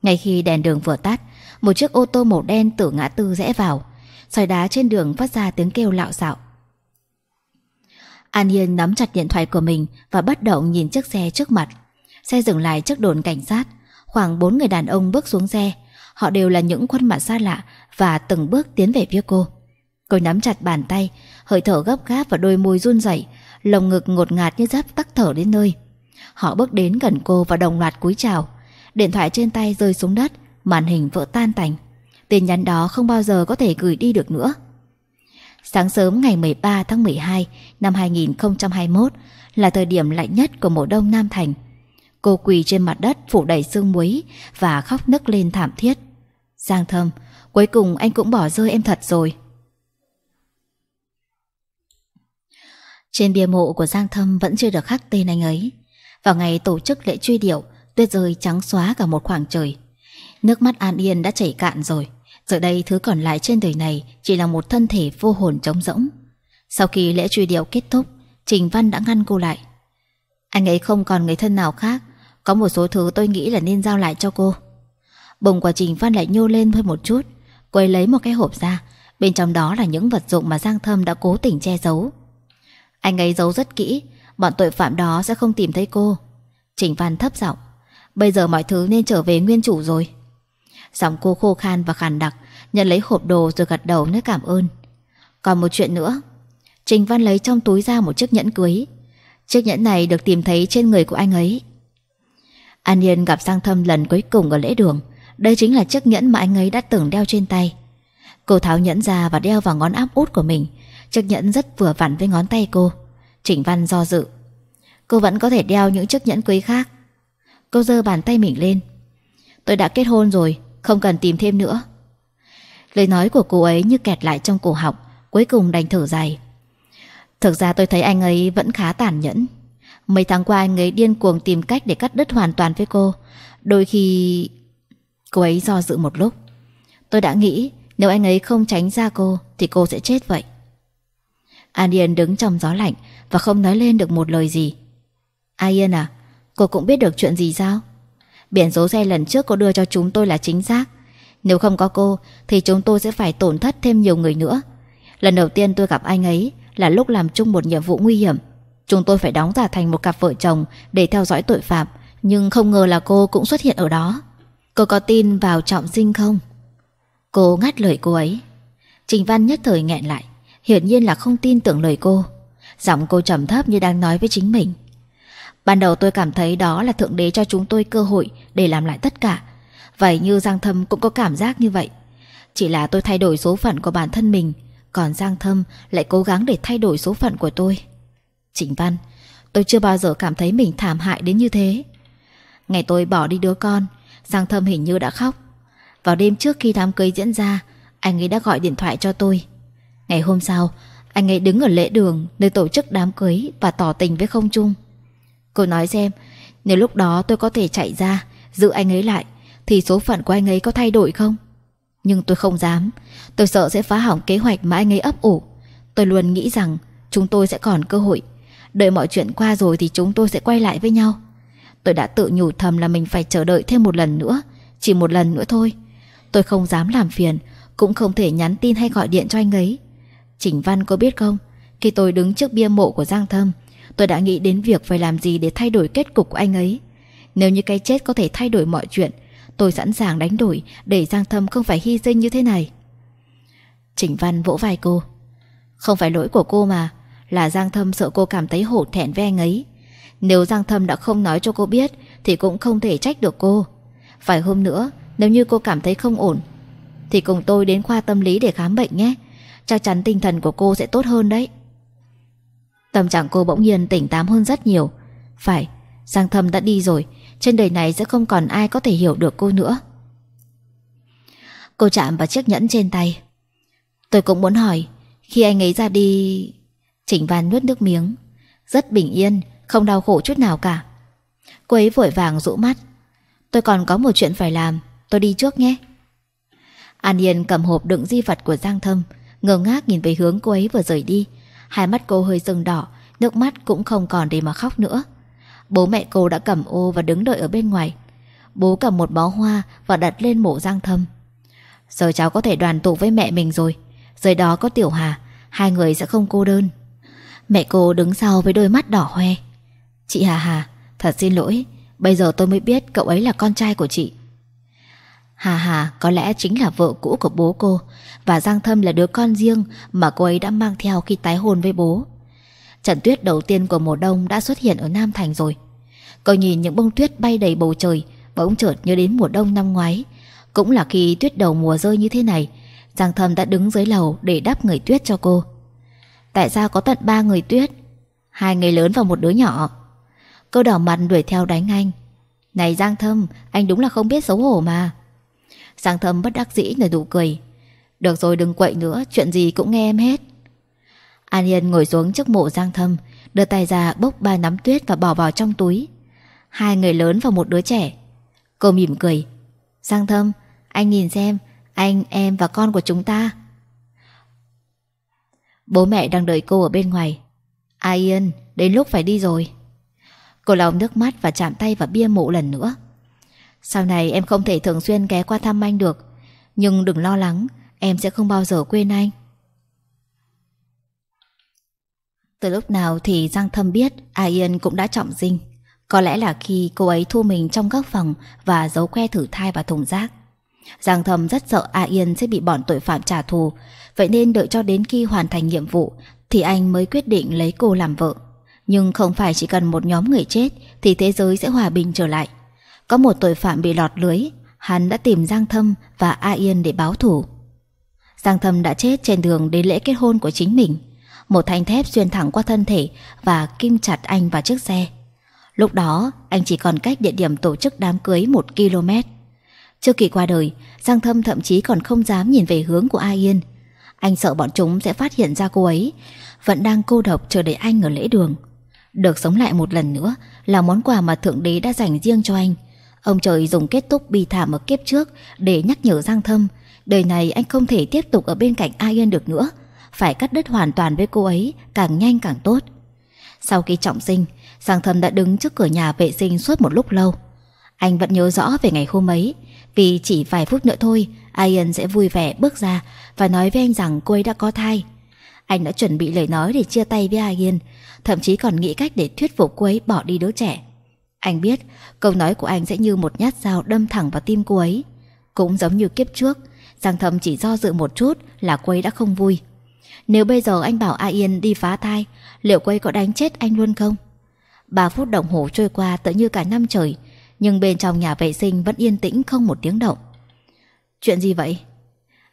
Ngay khi đèn đường vừa tắt Một chiếc ô tô màu đen từ ngã tư rẽ vào sỏi đá trên đường phát ra tiếng kêu lạo xạo An Hiên nắm chặt điện thoại của mình và bất động nhìn chiếc xe trước mặt. Xe dừng lại trước đồn cảnh sát. Khoảng 4 người đàn ông bước xuống xe. Họ đều là những khuôn mặt xa lạ và từng bước tiến về phía cô. Cô nắm chặt bàn tay, hơi thở gấp gáp và đôi môi run rẩy, lồng ngực ngột ngạt như sắp tắc thở đến nơi. Họ bước đến gần cô và đồng loạt cúi chào. Điện thoại trên tay rơi xuống đất, màn hình vỡ tan tành. Tin nhắn đó không bao giờ có thể gửi đi được nữa. Sáng sớm ngày 13 tháng 12 năm 2021 là thời điểm lạnh nhất của mùa đông Nam Thành. Cô quỳ trên mặt đất phủ đầy sương muối và khóc nức lên thảm thiết. Giang thâm, cuối cùng anh cũng bỏ rơi em thật rồi. Trên bia mộ của Giang Thâm vẫn chưa được khắc tên anh ấy. Vào ngày tổ chức lễ truy điệu, tuyết rơi trắng xóa cả một khoảng trời. Nước mắt An Yên đã chảy cạn rồi. Giờ đây thứ còn lại trên đời này chỉ là một thân thể vô hồn trống rỗng. Sau khi lễ truy điệu kết thúc, Trình Văn đã ngăn cô lại. Anh ấy không còn người thân nào khác, có một số thứ tôi nghĩ là nên giao lại cho cô. Bồng của Trình Văn lại nhô lên hơi một chút, quay lấy một cái hộp ra, bên trong đó là những vật dụng mà Giang Thâm đã cố tình che giấu. Anh ấy giấu rất kỹ, bọn tội phạm đó sẽ không tìm thấy cô. Trình Văn thấp giọng, bây giờ mọi thứ nên trở về nguyên chủ rồi. Giọng cô khô khan và khàn đặc Nhận lấy hộp đồ rồi gật đầu nói cảm ơn Còn một chuyện nữa Trình Văn lấy trong túi ra một chiếc nhẫn cưới Chiếc nhẫn này được tìm thấy trên người của anh ấy An Yên gặp Giang Thâm lần cuối cùng ở lễ đường Đây chính là chiếc nhẫn mà anh ấy đã từng đeo trên tay Cô tháo nhẫn ra và đeo vào ngón áp út của mình Chiếc nhẫn rất vừa vặn với ngón tay cô Trịnh Văn do dự Cô vẫn có thể đeo những chiếc nhẫn cưới khác Cô giơ bàn tay mình lên Tôi đã kết hôn rồi không cần tìm thêm nữa Lời nói của cô ấy như kẹt lại trong cổ họng Cuối cùng đành thở dài Thực ra tôi thấy anh ấy vẫn khá tàn nhẫn Mấy tháng qua anh ấy điên cuồng tìm cách để cắt đứt hoàn toàn với cô Đôi khi... Cô ấy do dự một lúc Tôi đã nghĩ nếu anh ấy không tránh ra cô Thì cô sẽ chết vậy An đứng trong gió lạnh Và không nói lên được một lời gì Ai Yên à Cô cũng biết được chuyện gì sao Biển số xe lần trước cô đưa cho chúng tôi là chính xác Nếu không có cô Thì chúng tôi sẽ phải tổn thất thêm nhiều người nữa Lần đầu tiên tôi gặp anh ấy Là lúc làm chung một nhiệm vụ nguy hiểm Chúng tôi phải đóng giả thành một cặp vợ chồng Để theo dõi tội phạm Nhưng không ngờ là cô cũng xuất hiện ở đó Cô có tin vào trọng sinh không? Cô ngắt lời cô ấy Trình Văn nhất thời nghẹn lại Hiển nhiên là không tin tưởng lời cô Giọng cô trầm thấp như đang nói với chính mình Ban đầu tôi cảm thấy đó là Thượng Đế cho chúng tôi cơ hội để làm lại tất cả. Vậy như Giang Thâm cũng có cảm giác như vậy. Chỉ là tôi thay đổi số phận của bản thân mình, còn Giang Thâm lại cố gắng để thay đổi số phận của tôi. Trịnh Văn, tôi chưa bao giờ cảm thấy mình thảm hại đến như thế. Ngày tôi bỏ đi đứa con, Giang Thâm hình như đã khóc. Vào đêm trước khi đám cưới diễn ra, anh ấy đã gọi điện thoại cho tôi. Ngày hôm sau, anh ấy đứng ở lễ đường nơi tổ chức đám cưới và tỏ tình với không trung. Cô nói xem Nếu lúc đó tôi có thể chạy ra Giữ anh ấy lại Thì số phận của anh ấy có thay đổi không Nhưng tôi không dám Tôi sợ sẽ phá hỏng kế hoạch mà anh ấy ấp ủ Tôi luôn nghĩ rằng Chúng tôi sẽ còn cơ hội Đợi mọi chuyện qua rồi thì chúng tôi sẽ quay lại với nhau Tôi đã tự nhủ thầm là mình phải chờ đợi thêm một lần nữa Chỉ một lần nữa thôi Tôi không dám làm phiền Cũng không thể nhắn tin hay gọi điện cho anh ấy Chỉnh Văn có biết không Khi tôi đứng trước bia mộ của Giang Thâm Tôi đã nghĩ đến việc phải làm gì để thay đổi kết cục của anh ấy Nếu như cái chết có thể thay đổi mọi chuyện Tôi sẵn sàng đánh đổi Để Giang Thâm không phải hy sinh như thế này Trình Văn vỗ vai cô Không phải lỗi của cô mà Là Giang Thâm sợ cô cảm thấy hổ thẹn với anh ấy Nếu Giang Thâm đã không nói cho cô biết Thì cũng không thể trách được cô phải hôm nữa Nếu như cô cảm thấy không ổn Thì cùng tôi đến khoa tâm lý để khám bệnh nhé Chắc chắn tinh thần của cô sẽ tốt hơn đấy Tâm trạng cô bỗng nhiên tỉnh táo hơn rất nhiều Phải Giang Thâm đã đi rồi Trên đời này sẽ không còn ai có thể hiểu được cô nữa Cô chạm vào chiếc nhẫn trên tay Tôi cũng muốn hỏi Khi anh ấy ra đi trịnh Văn nuốt nước miếng Rất bình yên Không đau khổ chút nào cả Cô ấy vội vàng rũ mắt Tôi còn có một chuyện phải làm Tôi đi trước nhé An Yên cầm hộp đựng di vật của Giang Thâm Ngờ ngác nhìn về hướng cô ấy vừa rời đi Hai mắt cô hơi sưng đỏ Nước mắt cũng không còn để mà khóc nữa Bố mẹ cô đã cầm ô và đứng đợi ở bên ngoài Bố cầm một bó hoa Và đặt lên mộ giang thâm Giờ cháu có thể đoàn tụ với mẹ mình rồi Dưới đó có Tiểu Hà Hai người sẽ không cô đơn Mẹ cô đứng sau với đôi mắt đỏ hoe Chị Hà Hà Thật xin lỗi Bây giờ tôi mới biết cậu ấy là con trai của chị Hà Hà có lẽ chính là vợ cũ của bố cô Và Giang Thâm là đứa con riêng Mà cô ấy đã mang theo khi tái hôn với bố Trận tuyết đầu tiên của mùa đông Đã xuất hiện ở Nam Thành rồi cô nhìn những bông tuyết bay đầy bầu trời Bỗng chợt nhớ đến mùa đông năm ngoái Cũng là khi tuyết đầu mùa rơi như thế này Giang Thâm đã đứng dưới lầu Để đắp người tuyết cho cô Tại sao có tận ba người tuyết Hai người lớn và một đứa nhỏ Cô đỏ mặt đuổi theo đánh anh Này Giang Thâm Anh đúng là không biết xấu hổ mà Giang Thâm bất đắc dĩ nở đủ cười Được rồi đừng quậy nữa Chuyện gì cũng nghe em hết An Hiên ngồi xuống trước mộ Giang Thâm Đưa tay ra bốc ba nắm tuyết và bỏ vào trong túi Hai người lớn và một đứa trẻ Cô mỉm cười Giang Thâm Anh nhìn xem Anh, em và con của chúng ta Bố mẹ đang đợi cô ở bên ngoài Ai yên Đến lúc phải đi rồi Cô lau nước mắt và chạm tay vào bia mộ lần nữa sau này em không thể thường xuyên ghé qua thăm anh được Nhưng đừng lo lắng Em sẽ không bao giờ quên anh Từ lúc nào thì Giang Thâm biết A Yên cũng đã trọng dinh Có lẽ là khi cô ấy thu mình trong các phòng Và giấu que thử thai và thùng rác Giang Thâm rất sợ A Yên sẽ bị bọn tội phạm trả thù Vậy nên đợi cho đến khi hoàn thành nhiệm vụ Thì anh mới quyết định lấy cô làm vợ Nhưng không phải chỉ cần một nhóm người chết Thì thế giới sẽ hòa bình trở lại có một tội phạm bị lọt lưới Hắn đã tìm Giang Thâm và A Yên để báo thủ Giang Thâm đã chết trên đường đến lễ kết hôn của chính mình Một thanh thép xuyên thẳng qua thân thể Và kim chặt anh vào chiếc xe Lúc đó anh chỉ còn cách địa điểm tổ chức đám cưới một km Trước kỳ qua đời Giang Thâm thậm chí còn không dám nhìn về hướng của A Yên Anh sợ bọn chúng sẽ phát hiện ra cô ấy Vẫn đang cô độc chờ đợi anh ở lễ đường Được sống lại một lần nữa Là món quà mà Thượng Đế đã dành riêng cho anh Ông trời dùng kết thúc bi thảm ở kiếp trước để nhắc nhở Giang Thâm, đời này anh không thể tiếp tục ở bên cạnh A Yên được nữa, phải cắt đứt hoàn toàn với cô ấy, càng nhanh càng tốt. Sau khi trọng sinh, Giang Thâm đã đứng trước cửa nhà vệ sinh suốt một lúc lâu. Anh vẫn nhớ rõ về ngày hôm ấy, vì chỉ vài phút nữa thôi, A Yên sẽ vui vẻ bước ra và nói với anh rằng cô ấy đã có thai. Anh đã chuẩn bị lời nói để chia tay với A Yên, thậm chí còn nghĩ cách để thuyết phục cô ấy bỏ đi đứa trẻ. Anh biết câu nói của anh sẽ như một nhát dao đâm thẳng vào tim cô ấy. Cũng giống như kiếp trước, Giang Thâm chỉ do dự một chút là quấy đã không vui. Nếu bây giờ anh bảo A Yên đi phá thai, liệu quấy có đánh chết anh luôn không? 3 phút đồng hồ trôi qua tự như cả năm trời, nhưng bên trong nhà vệ sinh vẫn yên tĩnh không một tiếng động. Chuyện gì vậy?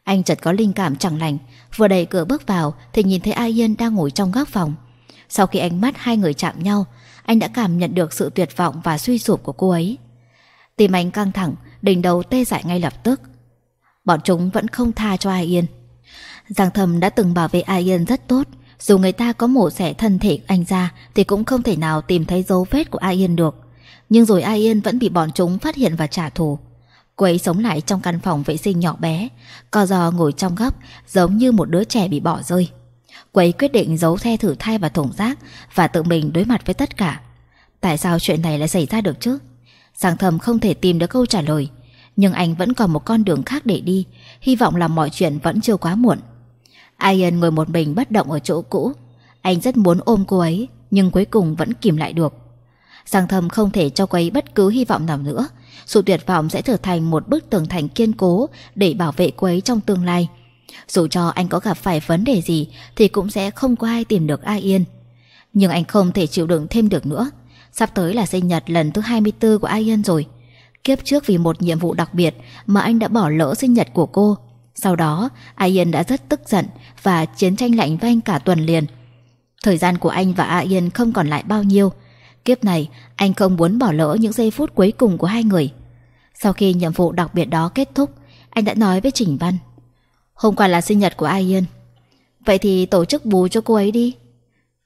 Anh chợt có linh cảm chẳng lành, vừa đẩy cửa bước vào thì nhìn thấy A Yên đang ngồi trong góc phòng. Sau khi ánh mắt hai người chạm nhau, anh đã cảm nhận được sự tuyệt vọng và suy sụp của cô ấy. Tim anh căng thẳng, đỉnh đầu tê dại ngay lập tức. Bọn chúng vẫn không tha cho Ai Yên. Giang Thầm đã từng bảo vệ Ai Yên rất tốt, dù người ta có mổ xẻ thân thể anh ra thì cũng không thể nào tìm thấy dấu vết của Ai Yên được. Nhưng rồi Ai Yên vẫn bị bọn chúng phát hiện và trả thù. Cô ấy sống lại trong căn phòng vệ sinh nhỏ bé, co giò ngồi trong góc giống như một đứa trẻ bị bỏ rơi cô ấy quyết định giấu xe thử thai và thủng rác và tự mình đối mặt với tất cả. Tại sao chuyện này lại xảy ra được chứ? Giang Thầm không thể tìm được câu trả lời, nhưng anh vẫn còn một con đường khác để đi, hy vọng là mọi chuyện vẫn chưa quá muộn. Ian ngồi một mình bất động ở chỗ cũ. Anh rất muốn ôm cô ấy, nhưng cuối cùng vẫn kìm lại được. Giang Thầm không thể cho cô ấy bất cứ hy vọng nào nữa. Sự tuyệt vọng sẽ trở thành một bức tường thành kiên cố để bảo vệ cô ấy trong tương lai dù cho anh có gặp phải vấn đề gì Thì cũng sẽ không có ai tìm được A yên Nhưng anh không thể chịu đựng thêm được nữa Sắp tới là sinh nhật lần thứ 24 của A yên rồi Kiếp trước vì một nhiệm vụ đặc biệt Mà anh đã bỏ lỡ sinh nhật của cô Sau đó A yên đã rất tức giận Và chiến tranh lạnh với anh cả tuần liền Thời gian của anh và A Yên không còn lại bao nhiêu Kiếp này anh không muốn bỏ lỡ những giây phút cuối cùng của hai người Sau khi nhiệm vụ đặc biệt đó kết thúc Anh đã nói với Trình Văn Hôm qua là sinh nhật của Ai Yên Vậy thì tổ chức bù cho cô ấy đi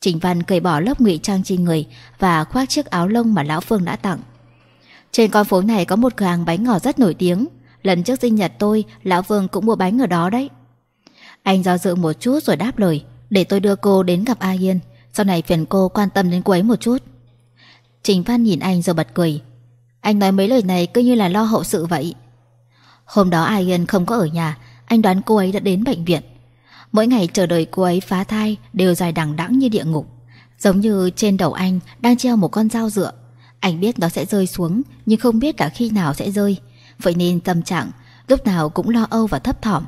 Trình Văn cởi bỏ lớp ngụy trang trên người Và khoác chiếc áo lông mà Lão Phương đã tặng Trên con phố này có một cửa hàng bánh ngọt rất nổi tiếng Lần trước sinh nhật tôi Lão Phương cũng mua bánh ở đó đấy Anh do dự một chút rồi đáp lời Để tôi đưa cô đến gặp Ai Yên Sau này phiền cô quan tâm đến cô ấy một chút Trình Văn nhìn anh rồi bật cười Anh nói mấy lời này cứ như là lo hậu sự vậy Hôm đó Ai Yên không có ở nhà anh đoán cô ấy đã đến bệnh viện Mỗi ngày chờ đợi cô ấy phá thai Đều dài đằng đẵng như địa ngục Giống như trên đầu anh đang treo một con dao dựa Anh biết nó sẽ rơi xuống Nhưng không biết cả khi nào sẽ rơi Vậy nên tâm trạng lúc nào cũng lo âu và thấp thỏm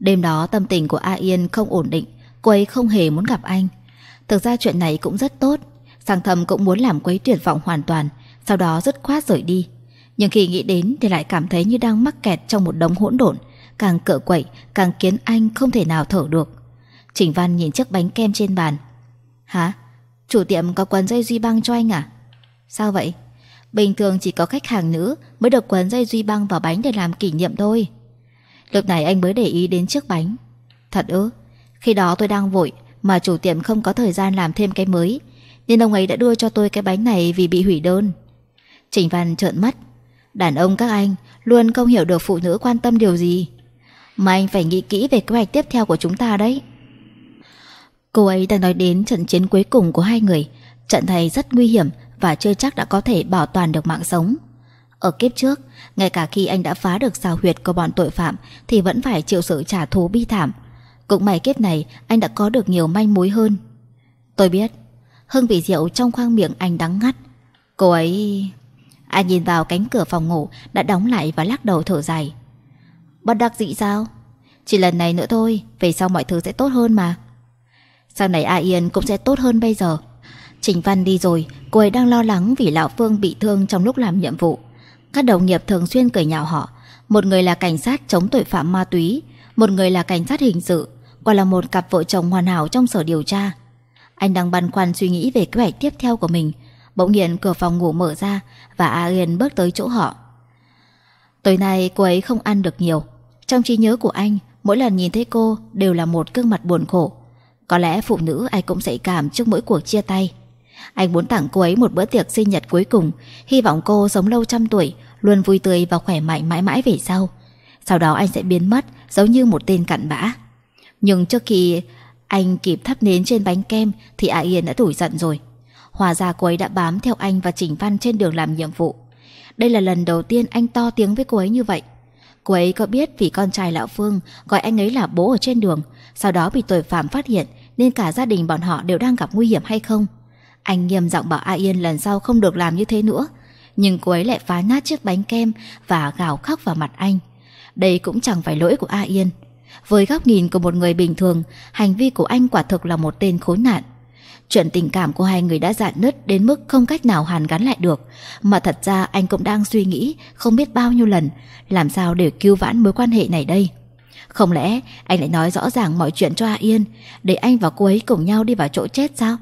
Đêm đó tâm tình của A Yên không ổn định Cô ấy không hề muốn gặp anh Thực ra chuyện này cũng rất tốt Sang thầm cũng muốn làm quấy tuyệt vọng hoàn toàn Sau đó dứt khoát rời đi Nhưng khi nghĩ đến thì lại cảm thấy như đang mắc kẹt trong một đống hỗn độn càng cỡ quậy càng khiến anh không thể nào thở được. Trình Văn nhìn chiếc bánh kem trên bàn. Hả? Chủ tiệm có quấn dây duy băng cho anh à? Sao vậy? Bình thường chỉ có khách hàng nữ mới được quấn dây duy băng vào bánh để làm kỷ niệm thôi. Lúc này anh mới để ý đến chiếc bánh. Thật ư? Khi đó tôi đang vội mà chủ tiệm không có thời gian làm thêm cái mới, nên ông ấy đã đưa cho tôi cái bánh này vì bị hủy đơn. Trình Văn trợn mắt. Đàn ông các anh luôn không hiểu được phụ nữ quan tâm điều gì. Mà anh phải nghĩ kỹ về kế hoạch tiếp theo của chúng ta đấy Cô ấy đang nói đến trận chiến cuối cùng của hai người Trận này rất nguy hiểm Và chưa chắc đã có thể bảo toàn được mạng sống Ở kiếp trước Ngay cả khi anh đã phá được xào huyệt của bọn tội phạm Thì vẫn phải chịu sự trả thù bi thảm Cũng may kiếp này Anh đã có được nhiều manh mối hơn Tôi biết Hương vị rượu trong khoang miệng anh đắng ngắt Cô ấy... Anh nhìn vào cánh cửa phòng ngủ đã đóng lại và lắc đầu thở dài. Bất đắc dĩ sao Chỉ lần này nữa thôi Về sau mọi thứ sẽ tốt hơn mà Sau này A Yên cũng sẽ tốt hơn bây giờ Trình Văn đi rồi Cô ấy đang lo lắng vì Lão Phương bị thương trong lúc làm nhiệm vụ Các đồng nghiệp thường xuyên cười nhạo họ Một người là cảnh sát chống tội phạm ma túy Một người là cảnh sát hình sự còn là một cặp vợ chồng hoàn hảo trong sở điều tra Anh đang băn khoăn suy nghĩ về kế hoạch tiếp theo của mình Bỗng nhiên cửa phòng ngủ mở ra Và A Yên bước tới chỗ họ Tối nay cô ấy không ăn được nhiều trong trí nhớ của anh, mỗi lần nhìn thấy cô đều là một gương mặt buồn khổ. Có lẽ phụ nữ ai cũng dạy cảm trước mỗi cuộc chia tay. Anh muốn tặng cô ấy một bữa tiệc sinh nhật cuối cùng, hy vọng cô sống lâu trăm tuổi, luôn vui tươi và khỏe mạnh mãi mãi về sau. Sau đó anh sẽ biến mất, giống như một tên cặn bã. Nhưng trước khi anh kịp thắp nến trên bánh kem thì A Yên đã tủi giận rồi. Hòa ra cô ấy đã bám theo anh và chỉnh Văn trên đường làm nhiệm vụ. Đây là lần đầu tiên anh to tiếng với cô ấy như vậy. Cô ấy có biết vì con trai lão Phương gọi anh ấy là bố ở trên đường, sau đó bị tội phạm phát hiện nên cả gia đình bọn họ đều đang gặp nguy hiểm hay không? Anh nghiêm giọng bảo A Yên lần sau không được làm như thế nữa, nhưng cô ấy lại phá nát chiếc bánh kem và gào khóc vào mặt anh. Đây cũng chẳng phải lỗi của A Yên. Với góc nhìn của một người bình thường, hành vi của anh quả thực là một tên khốn nạn. Chuyện tình cảm của hai người đã dạn nứt đến mức không cách nào hàn gắn lại được, mà thật ra anh cũng đang suy nghĩ không biết bao nhiêu lần, làm sao để cứu vãn mối quan hệ này đây. Không lẽ anh lại nói rõ ràng mọi chuyện cho A Yên, để anh và cô ấy cùng nhau đi vào chỗ chết sao?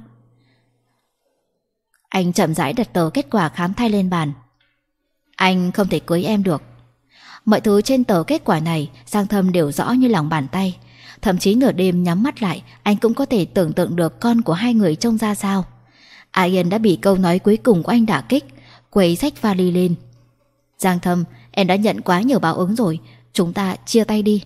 Anh chậm rãi đặt tờ kết quả khám thai lên bàn. Anh không thể cưới em được. Mọi thứ trên tờ kết quả này Sang Thâm đều rõ như lòng bàn tay Thậm chí nửa đêm nhắm mắt lại Anh cũng có thể tưởng tượng được con của hai người trông ra sao Ayen đã bị câu nói cuối cùng của anh đả kích Quấy sách vali lên Giang thâm Em đã nhận quá nhiều báo ứng rồi Chúng ta chia tay đi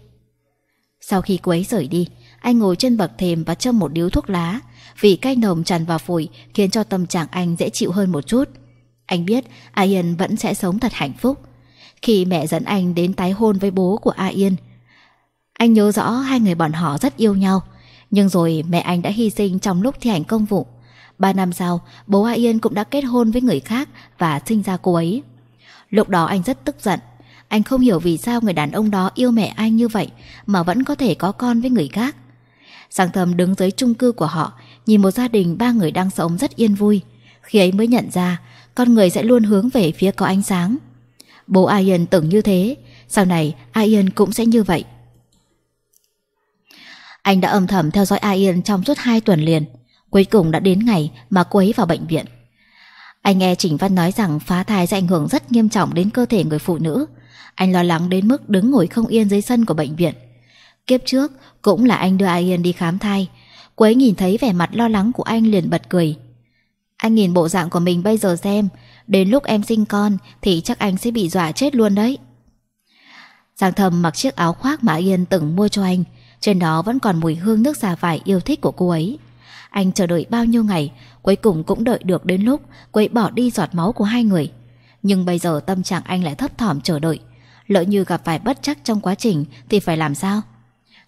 Sau khi quấy rời đi Anh ngồi trên bậc thềm và châm một điếu thuốc lá Vì cay nồng tràn vào phổi Khiến cho tâm trạng anh dễ chịu hơn một chút Anh biết A Yên vẫn sẽ sống thật hạnh phúc Khi mẹ dẫn anh đến tái hôn với bố của A Yên anh nhớ rõ hai người bọn họ rất yêu nhau Nhưng rồi mẹ anh đã hy sinh trong lúc thi hành công vụ Ba năm sau Bố A Yên cũng đã kết hôn với người khác Và sinh ra cô ấy Lúc đó anh rất tức giận Anh không hiểu vì sao người đàn ông đó yêu mẹ anh như vậy Mà vẫn có thể có con với người khác Sáng thầm đứng dưới chung cư của họ Nhìn một gia đình ba người đang sống rất yên vui Khi ấy mới nhận ra Con người sẽ luôn hướng về phía có ánh sáng Bố A Yên tưởng như thế Sau này A Yên cũng sẽ như vậy anh đã âm thầm theo dõi A Yên trong suốt 2 tuần liền Cuối cùng đã đến ngày mà cô ấy vào bệnh viện Anh nghe Trình Văn nói rằng phá thai sẽ ảnh hưởng rất nghiêm trọng đến cơ thể người phụ nữ Anh lo lắng đến mức đứng ngồi không yên dưới sân của bệnh viện Kiếp trước cũng là anh đưa A Yên đi khám thai Cô ấy nhìn thấy vẻ mặt lo lắng của anh liền bật cười Anh nhìn bộ dạng của mình bây giờ xem Đến lúc em sinh con thì chắc anh sẽ bị dọa chết luôn đấy Giang Thầm mặc chiếc áo khoác mà Yên từng mua cho anh trên đó vẫn còn mùi hương nước xà vải yêu thích của cô ấy Anh chờ đợi bao nhiêu ngày Cuối cùng cũng đợi được đến lúc quấy bỏ đi giọt máu của hai người Nhưng bây giờ tâm trạng anh lại thấp thỏm chờ đợi Lỡ như gặp phải bất chắc trong quá trình Thì phải làm sao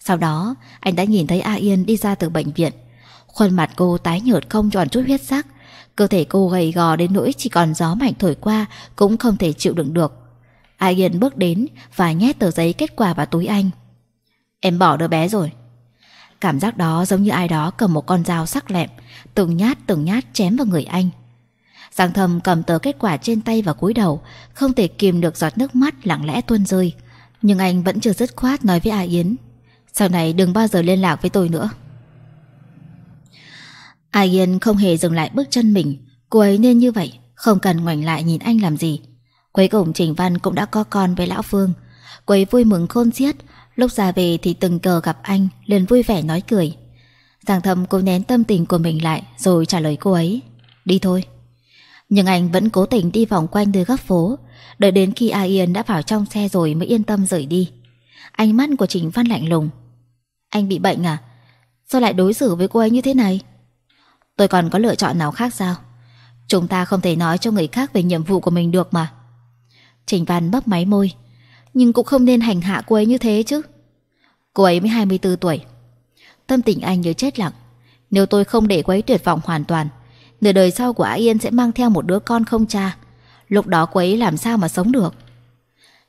Sau đó anh đã nhìn thấy A Yên đi ra từ bệnh viện Khuôn mặt cô tái nhợt không tròn chút huyết sắc Cơ thể cô gầy gò đến nỗi chỉ còn gió mạnh thổi qua Cũng không thể chịu đựng được A Yên bước đến và nhét tờ giấy kết quả vào túi anh Em bỏ đứa bé rồi Cảm giác đó giống như ai đó cầm một con dao sắc lẹm Từng nhát từng nhát chém vào người anh Giang thầm cầm tờ kết quả trên tay và cúi đầu Không thể kìm được giọt nước mắt lặng lẽ tuôn rơi Nhưng anh vẫn chưa dứt khoát nói với A Yến Sau này đừng bao giờ liên lạc với tôi nữa A Yến không hề dừng lại bước chân mình Cô ấy nên như vậy Không cần ngoảnh lại nhìn anh làm gì Cuối cùng Trình Văn cũng đã có con với Lão Phương Cô ấy vui mừng khôn xiết Lúc ra về thì từng cờ gặp anh liền vui vẻ nói cười Giang thầm cố nén tâm tình của mình lại Rồi trả lời cô ấy Đi thôi Nhưng anh vẫn cố tình đi vòng quanh từ góc phố Đợi đến khi A Yên đã vào trong xe rồi Mới yên tâm rời đi Ánh mắt của Trình Văn lạnh lùng Anh bị bệnh à Sao lại đối xử với cô ấy như thế này Tôi còn có lựa chọn nào khác sao Chúng ta không thể nói cho người khác Về nhiệm vụ của mình được mà Trình Văn bắp máy môi nhưng cũng không nên hành hạ cô ấy như thế chứ Cô ấy mới 24 tuổi Tâm tình anh như chết lặng Nếu tôi không để cô ấy tuyệt vọng hoàn toàn Nửa đời sau của A Yên sẽ mang theo một đứa con không cha Lúc đó cô ấy làm sao mà sống được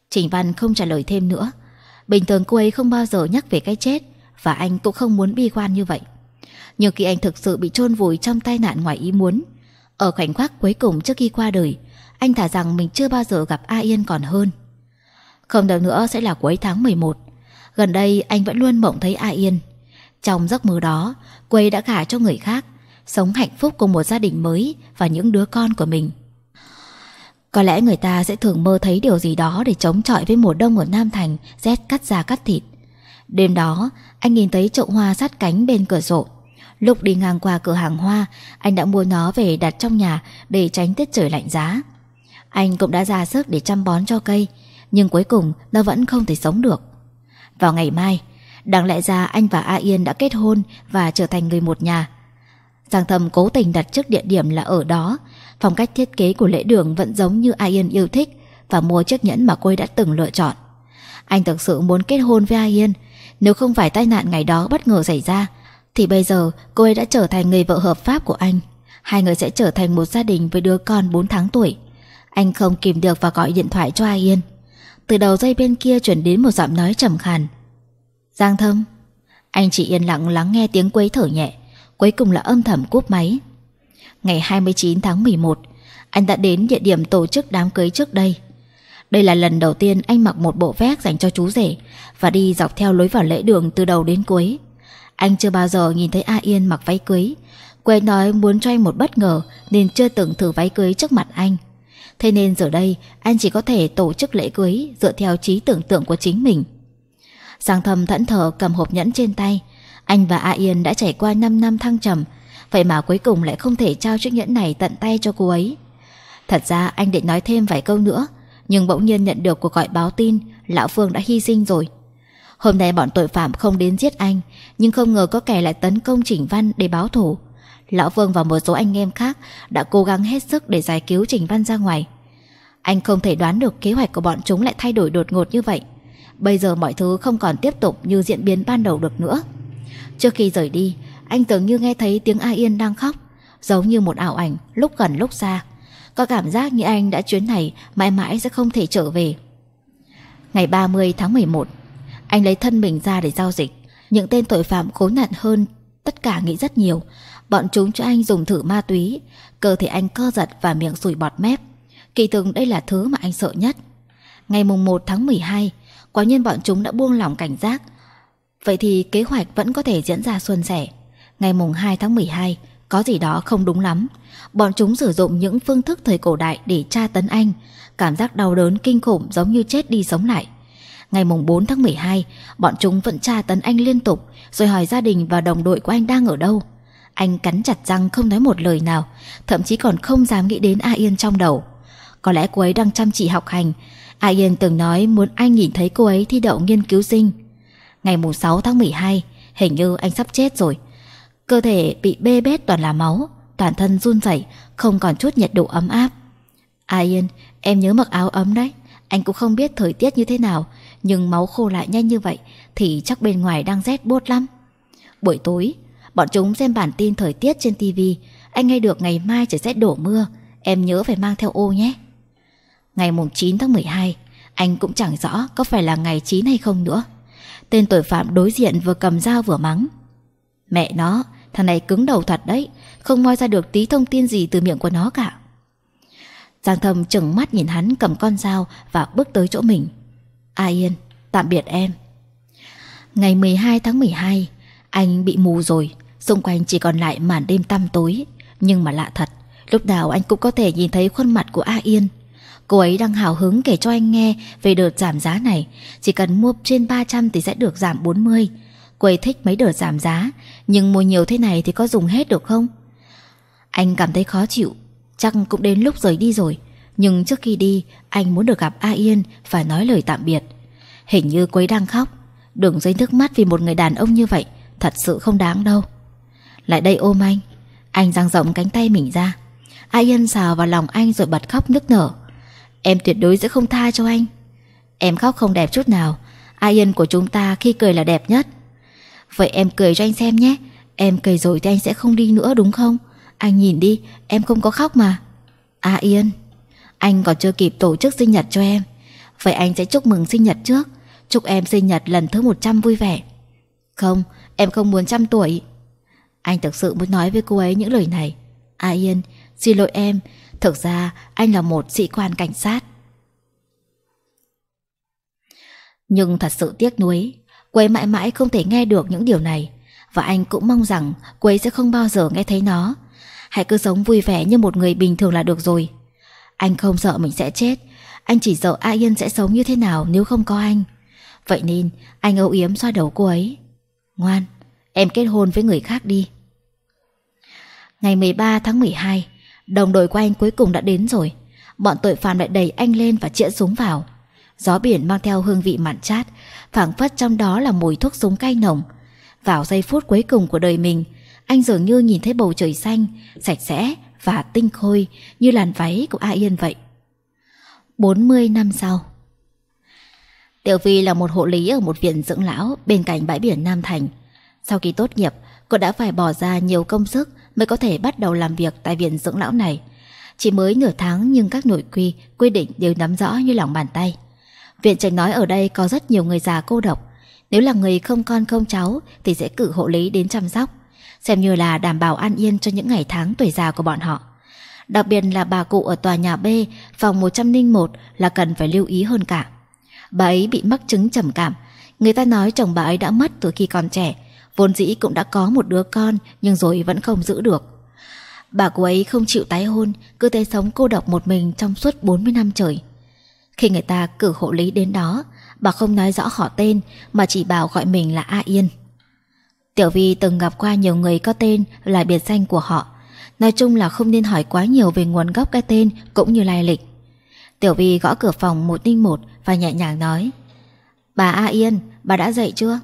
Trình Văn không trả lời thêm nữa Bình thường cô ấy không bao giờ nhắc về cái chết Và anh cũng không muốn bi quan như vậy Nhưng khi anh thực sự bị chôn vùi trong tai nạn ngoài ý muốn Ở khoảnh khắc cuối cùng trước khi qua đời Anh thả rằng mình chưa bao giờ gặp A Yên còn hơn không đâu nữa sẽ là cuối tháng 11 Gần đây anh vẫn luôn mộng thấy A Yên Trong giấc mơ đó Cô đã gả cho người khác Sống hạnh phúc cùng một gia đình mới Và những đứa con của mình Có lẽ người ta sẽ thường mơ thấy điều gì đó Để chống chọi với mùa đông ở Nam Thành Rét cắt da cắt thịt Đêm đó anh nhìn thấy chậu hoa sát cánh bên cửa sổ Lúc đi ngang qua cửa hàng hoa Anh đã mua nó về đặt trong nhà Để tránh tiết trời lạnh giá Anh cũng đã ra sức để chăm bón cho cây nhưng cuối cùng nó vẫn không thể sống được Vào ngày mai Đáng lẽ ra anh và A Yên đã kết hôn Và trở thành người một nhà Giang Thầm cố tình đặt trước địa điểm là ở đó Phong cách thiết kế của lễ đường Vẫn giống như A Yên yêu thích Và mua chiếc nhẫn mà cô ấy đã từng lựa chọn Anh thực sự muốn kết hôn với A Yên Nếu không phải tai nạn ngày đó bất ngờ xảy ra Thì bây giờ cô ấy đã trở thành người vợ hợp pháp của anh Hai người sẽ trở thành một gia đình với đứa con 4 tháng tuổi Anh không kìm được và gọi điện thoại cho A Yên từ đầu dây bên kia chuyển đến một giọng nói trầm khàn Giang thâm Anh chỉ yên lặng lắng nghe tiếng quấy thở nhẹ Cuối cùng là âm thầm cúp máy Ngày 29 tháng 11 Anh đã đến địa điểm tổ chức đám cưới trước đây Đây là lần đầu tiên anh mặc một bộ vest dành cho chú rể Và đi dọc theo lối vào lễ đường từ đầu đến cuối Anh chưa bao giờ nhìn thấy A Yên mặc váy cưới Quê nói muốn cho anh một bất ngờ Nên chưa từng thử váy cưới trước mặt anh Thế nên giờ đây anh chỉ có thể tổ chức lễ cưới dựa theo trí tưởng tượng của chính mình. Sang thầm thẫn thờ cầm hộp nhẫn trên tay. Anh và A Yên đã trải qua 5 năm thăng trầm. Vậy mà cuối cùng lại không thể trao chiếc nhẫn này tận tay cho cô ấy. Thật ra anh định nói thêm vài câu nữa. Nhưng bỗng nhiên nhận được cuộc gọi báo tin Lão Phương đã hy sinh rồi. Hôm nay bọn tội phạm không đến giết anh Nhưng không ngờ có kẻ lại tấn công Chỉnh Văn để báo thù Lão Vương và một số anh em khác đã cố gắng hết sức để giải cứu Trình Văn ra ngoài. Anh không thể đoán được kế hoạch của bọn chúng lại thay đổi đột ngột như vậy. Bây giờ mọi thứ không còn tiếp tục như diễn biến ban đầu được nữa. Trước khi rời đi, anh tưởng như nghe thấy tiếng A Yên đang khóc, giống như một ảo ảnh lúc gần lúc xa. Có cảm giác như anh đã chuyến này mãi mãi sẽ không thể trở về. Ngày 30 tháng 11, anh lấy thân mình ra để giao dịch. Những tên tội phạm khốn nạn hơn tất cả nghĩ rất nhiều Bọn chúng cho anh dùng thử ma túy Cơ thể anh co giật và miệng sủi bọt mép Kỳ thường đây là thứ mà anh sợ nhất Ngày mùng 1 tháng 12 Quả nhiên bọn chúng đã buông lỏng cảnh giác Vậy thì kế hoạch vẫn có thể diễn ra suôn sẻ Ngày mùng 2 tháng 12 Có gì đó không đúng lắm Bọn chúng sử dụng những phương thức thời cổ đại Để tra tấn anh Cảm giác đau đớn kinh khủng giống như chết đi sống lại Ngày mùng 4 tháng 12 Bọn chúng vẫn tra tấn anh liên tục Rồi hỏi gia đình và đồng đội của anh đang ở đâu anh cắn chặt răng không nói một lời nào Thậm chí còn không dám nghĩ đến A Yên trong đầu Có lẽ cô ấy đang chăm chỉ học hành A Yên từng nói muốn anh nhìn thấy cô ấy thi đậu nghiên cứu sinh Ngày mùng 6 tháng 12 Hình như anh sắp chết rồi Cơ thể bị bê bết toàn là máu Toàn thân run rẩy Không còn chút nhiệt độ ấm áp A Yên em nhớ mặc áo ấm đấy Anh cũng không biết thời tiết như thế nào Nhưng máu khô lại nhanh như vậy Thì chắc bên ngoài đang rét bốt lắm Buổi tối Bọn chúng xem bản tin thời tiết trên TV Anh nghe được ngày mai trời sẽ đổ mưa Em nhớ phải mang theo ô nhé Ngày mùng 9 tháng 12 Anh cũng chẳng rõ có phải là ngày 9 hay không nữa Tên tội phạm đối diện vừa cầm dao vừa mắng Mẹ nó Thằng này cứng đầu thật đấy Không moi ra được tí thông tin gì từ miệng của nó cả Giang thầm chừng mắt nhìn hắn cầm con dao Và bước tới chỗ mình A Yên, tạm biệt em Ngày 12 tháng 12 Anh bị mù rồi Xung quanh chỉ còn lại màn đêm tăm tối Nhưng mà lạ thật Lúc nào anh cũng có thể nhìn thấy khuôn mặt của A Yên Cô ấy đang hào hứng kể cho anh nghe Về đợt giảm giá này Chỉ cần mua trên 300 thì sẽ được giảm 40 Cô ấy thích mấy đợt giảm giá Nhưng mua nhiều thế này thì có dùng hết được không Anh cảm thấy khó chịu Chắc cũng đến lúc rời đi rồi Nhưng trước khi đi Anh muốn được gặp A Yên phải nói lời tạm biệt Hình như cô ấy đang khóc Đừng rơi nước mắt vì một người đàn ông như vậy Thật sự không đáng đâu lại đây ôm anh Anh dang rộng cánh tay mình ra Ai Yên xào vào lòng anh rồi bật khóc nức nở Em tuyệt đối sẽ không tha cho anh Em khóc không đẹp chút nào Ai Yên của chúng ta khi cười là đẹp nhất Vậy em cười cho anh xem nhé Em cười rồi thì anh sẽ không đi nữa đúng không Anh nhìn đi Em không có khóc mà A Yên Anh còn chưa kịp tổ chức sinh nhật cho em Vậy anh sẽ chúc mừng sinh nhật trước Chúc em sinh nhật lần thứ 100 vui vẻ Không, em không muốn trăm tuổi anh thực sự muốn nói với cô ấy những lời này A Yên Xin lỗi em Thực ra anh là một sĩ quan cảnh sát Nhưng thật sự tiếc nuối Cô ấy mãi mãi không thể nghe được những điều này Và anh cũng mong rằng Cô ấy sẽ không bao giờ nghe thấy nó Hãy cứ sống vui vẻ như một người bình thường là được rồi Anh không sợ mình sẽ chết Anh chỉ sợ A Yên sẽ sống như thế nào Nếu không có anh Vậy nên anh âu yếm xoa đầu cô ấy Ngoan Em kết hôn với người khác đi Ngày 13 tháng 12 Đồng đội của anh cuối cùng đã đến rồi Bọn tội phạm lại đẩy anh lên và chĩa súng vào Gió biển mang theo hương vị mặn chát phảng phất trong đó là mùi thuốc súng cay nồng Vào giây phút cuối cùng của đời mình Anh dường như nhìn thấy bầu trời xanh Sạch sẽ và tinh khôi Như làn váy của A Yên vậy 40 năm sau Tiểu Vi là một hộ lý ở một viện dưỡng lão bên cạnh bãi biển Nam Thành. Sau khi tốt nghiệp, cô đã phải bỏ ra nhiều công sức mới có thể bắt đầu làm việc tại viện dưỡng lão này. Chỉ mới nửa tháng nhưng các nội quy, quy định đều nắm rõ như lòng bàn tay. Viện trạch nói ở đây có rất nhiều người già cô độc. Nếu là người không con không cháu thì sẽ cử hộ lý đến chăm sóc, xem như là đảm bảo an yên cho những ngày tháng tuổi già của bọn họ. Đặc biệt là bà cụ ở tòa nhà B, phòng 101 là cần phải lưu ý hơn cả. Bà ấy bị mắc chứng trầm cảm, người ta nói chồng bà ấy đã mất từ khi còn trẻ, Vốn dĩ cũng đã có một đứa con Nhưng rồi vẫn không giữ được Bà cô ấy không chịu tái hôn Cứ thế sống cô độc một mình trong suốt 40 năm trời Khi người ta cử hộ lý đến đó Bà không nói rõ họ tên Mà chỉ bảo gọi mình là A Yên Tiểu Vi từng gặp qua nhiều người có tên là biệt danh của họ Nói chung là không nên hỏi quá nhiều về nguồn gốc cái tên cũng như lai lịch Tiểu Vi gõ cửa phòng một tinh một và nhẹ nhàng nói Bà A Yên, bà đã dậy chưa?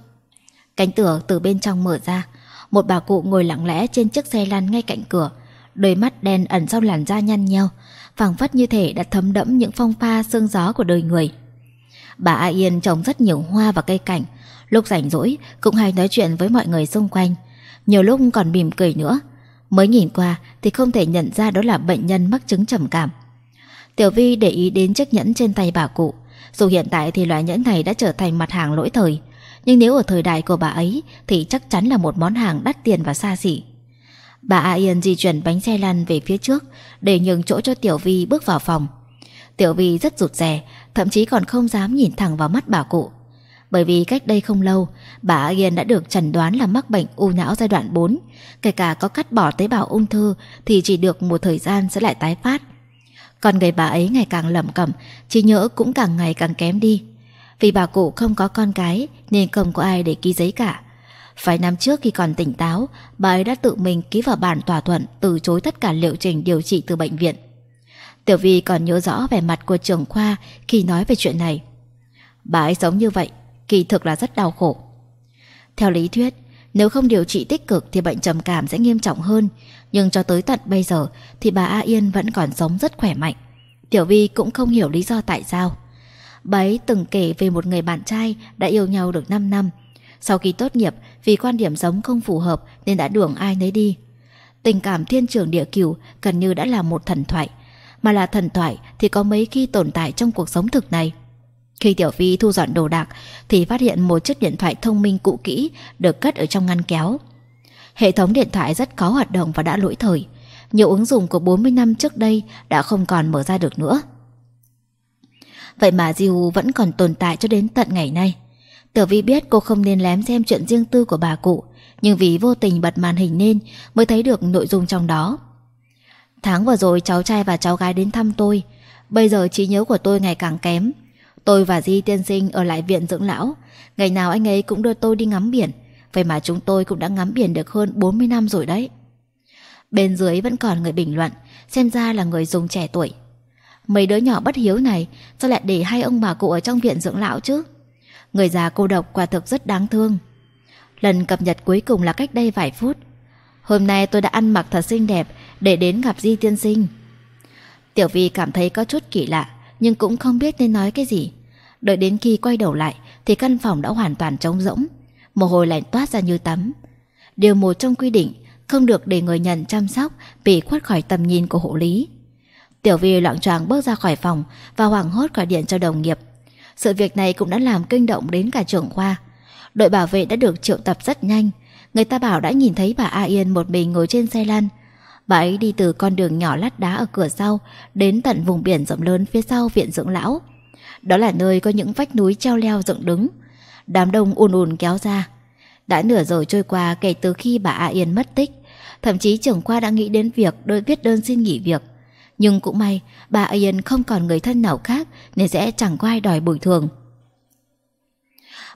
Cánh cửa từ bên trong mở ra Một bà cụ ngồi lặng lẽ trên chiếc xe lăn ngay cạnh cửa Đôi mắt đen ẩn sau làn da nhăn nheo phảng phất như thể đã thấm đẫm những phong pha sương gió của đời người Bà A Yên trồng rất nhiều hoa và cây cảnh Lúc rảnh rỗi cũng hay nói chuyện với mọi người xung quanh Nhiều lúc còn mỉm cười nữa Mới nhìn qua thì không thể nhận ra đó là bệnh nhân mắc chứng trầm cảm Tiểu Vi để ý đến chiếc nhẫn trên tay bà cụ Dù hiện tại thì loại nhẫn này đã trở thành mặt hàng lỗi thời nhưng nếu ở thời đại của bà ấy Thì chắc chắn là một món hàng đắt tiền và xa xỉ Bà A Yên di chuyển bánh xe lăn về phía trước Để nhường chỗ cho Tiểu Vi bước vào phòng Tiểu Vi rất rụt rè Thậm chí còn không dám nhìn thẳng vào mắt bà cụ Bởi vì cách đây không lâu Bà A Yên đã được chẩn đoán là mắc bệnh u não giai đoạn 4 Kể cả có cắt bỏ tế bào ung thư Thì chỉ được một thời gian sẽ lại tái phát Còn người bà ấy ngày càng lẩm cẩm trí nhớ cũng càng ngày càng kém đi vì bà cụ không có con cái Nên không có ai để ký giấy cả phải năm trước khi còn tỉnh táo Bà ấy đã tự mình ký vào bản tòa thuận Từ chối tất cả liệu trình điều trị từ bệnh viện Tiểu Vi còn nhớ rõ vẻ mặt của trưởng khoa Khi nói về chuyện này Bà ấy sống như vậy Kỳ thực là rất đau khổ Theo lý thuyết Nếu không điều trị tích cực Thì bệnh trầm cảm sẽ nghiêm trọng hơn Nhưng cho tới tận bây giờ Thì bà A Yên vẫn còn sống rất khỏe mạnh Tiểu Vi cũng không hiểu lý do tại sao Bà ấy từng kể về một người bạn trai đã yêu nhau được 5 năm. Sau khi tốt nghiệp, vì quan điểm giống không phù hợp nên đã đường ai nấy đi. Tình cảm thiên trường địa cửu gần như đã là một thần thoại. Mà là thần thoại thì có mấy khi tồn tại trong cuộc sống thực này. Khi Tiểu Phi thu dọn đồ đạc thì phát hiện một chiếc điện thoại thông minh cũ kỹ được cất ở trong ngăn kéo. Hệ thống điện thoại rất khó hoạt động và đã lỗi thời. Nhiều ứng dụng của 40 năm trước đây đã không còn mở ra được nữa. Vậy mà Diu vẫn còn tồn tại cho đến tận ngày nay Tử Vi biết cô không nên lém xem chuyện riêng tư của bà cụ Nhưng vì vô tình bật màn hình nên Mới thấy được nội dung trong đó Tháng vừa rồi cháu trai và cháu gái đến thăm tôi Bây giờ trí nhớ của tôi ngày càng kém Tôi và Di tiên sinh ở lại viện dưỡng lão Ngày nào anh ấy cũng đưa tôi đi ngắm biển Vậy mà chúng tôi cũng đã ngắm biển được hơn 40 năm rồi đấy Bên dưới vẫn còn người bình luận Xem ra là người dùng trẻ tuổi Mấy đứa nhỏ bất hiếu này Sao lại để hai ông bà cụ ở trong viện dưỡng lão chứ Người già cô độc quả thực rất đáng thương Lần cập nhật cuối cùng là cách đây vài phút Hôm nay tôi đã ăn mặc thật xinh đẹp Để đến gặp Di Tiên Sinh Tiểu Vi cảm thấy có chút kỳ lạ Nhưng cũng không biết nên nói cái gì Đợi đến khi quay đầu lại Thì căn phòng đã hoàn toàn trống rỗng Mồ hôi lạnh toát ra như tắm Điều một trong quy định Không được để người nhận chăm sóc Bị khuất khỏi tầm nhìn của hộ lý Tiểu Vi loạn choạng bước ra khỏi phòng và hoảng hốt gọi điện cho đồng nghiệp. Sự việc này cũng đã làm kinh động đến cả trưởng khoa. Đội bảo vệ đã được triệu tập rất nhanh. Người ta bảo đã nhìn thấy bà A Yên một mình ngồi trên xe lăn. Bà ấy đi từ con đường nhỏ lát đá ở cửa sau đến tận vùng biển rộng lớn phía sau viện dưỡng lão. Đó là nơi có những vách núi treo leo dựng đứng. Đám đông ùn ùn kéo ra. Đã nửa giờ trôi qua kể từ khi bà A Yên mất tích. Thậm chí trưởng khoa đã nghĩ đến việc đôi viết đơn xin nghỉ việc. Nhưng cũng may bà Ian không còn người thân nào khác Nên sẽ chẳng có ai đòi bồi thường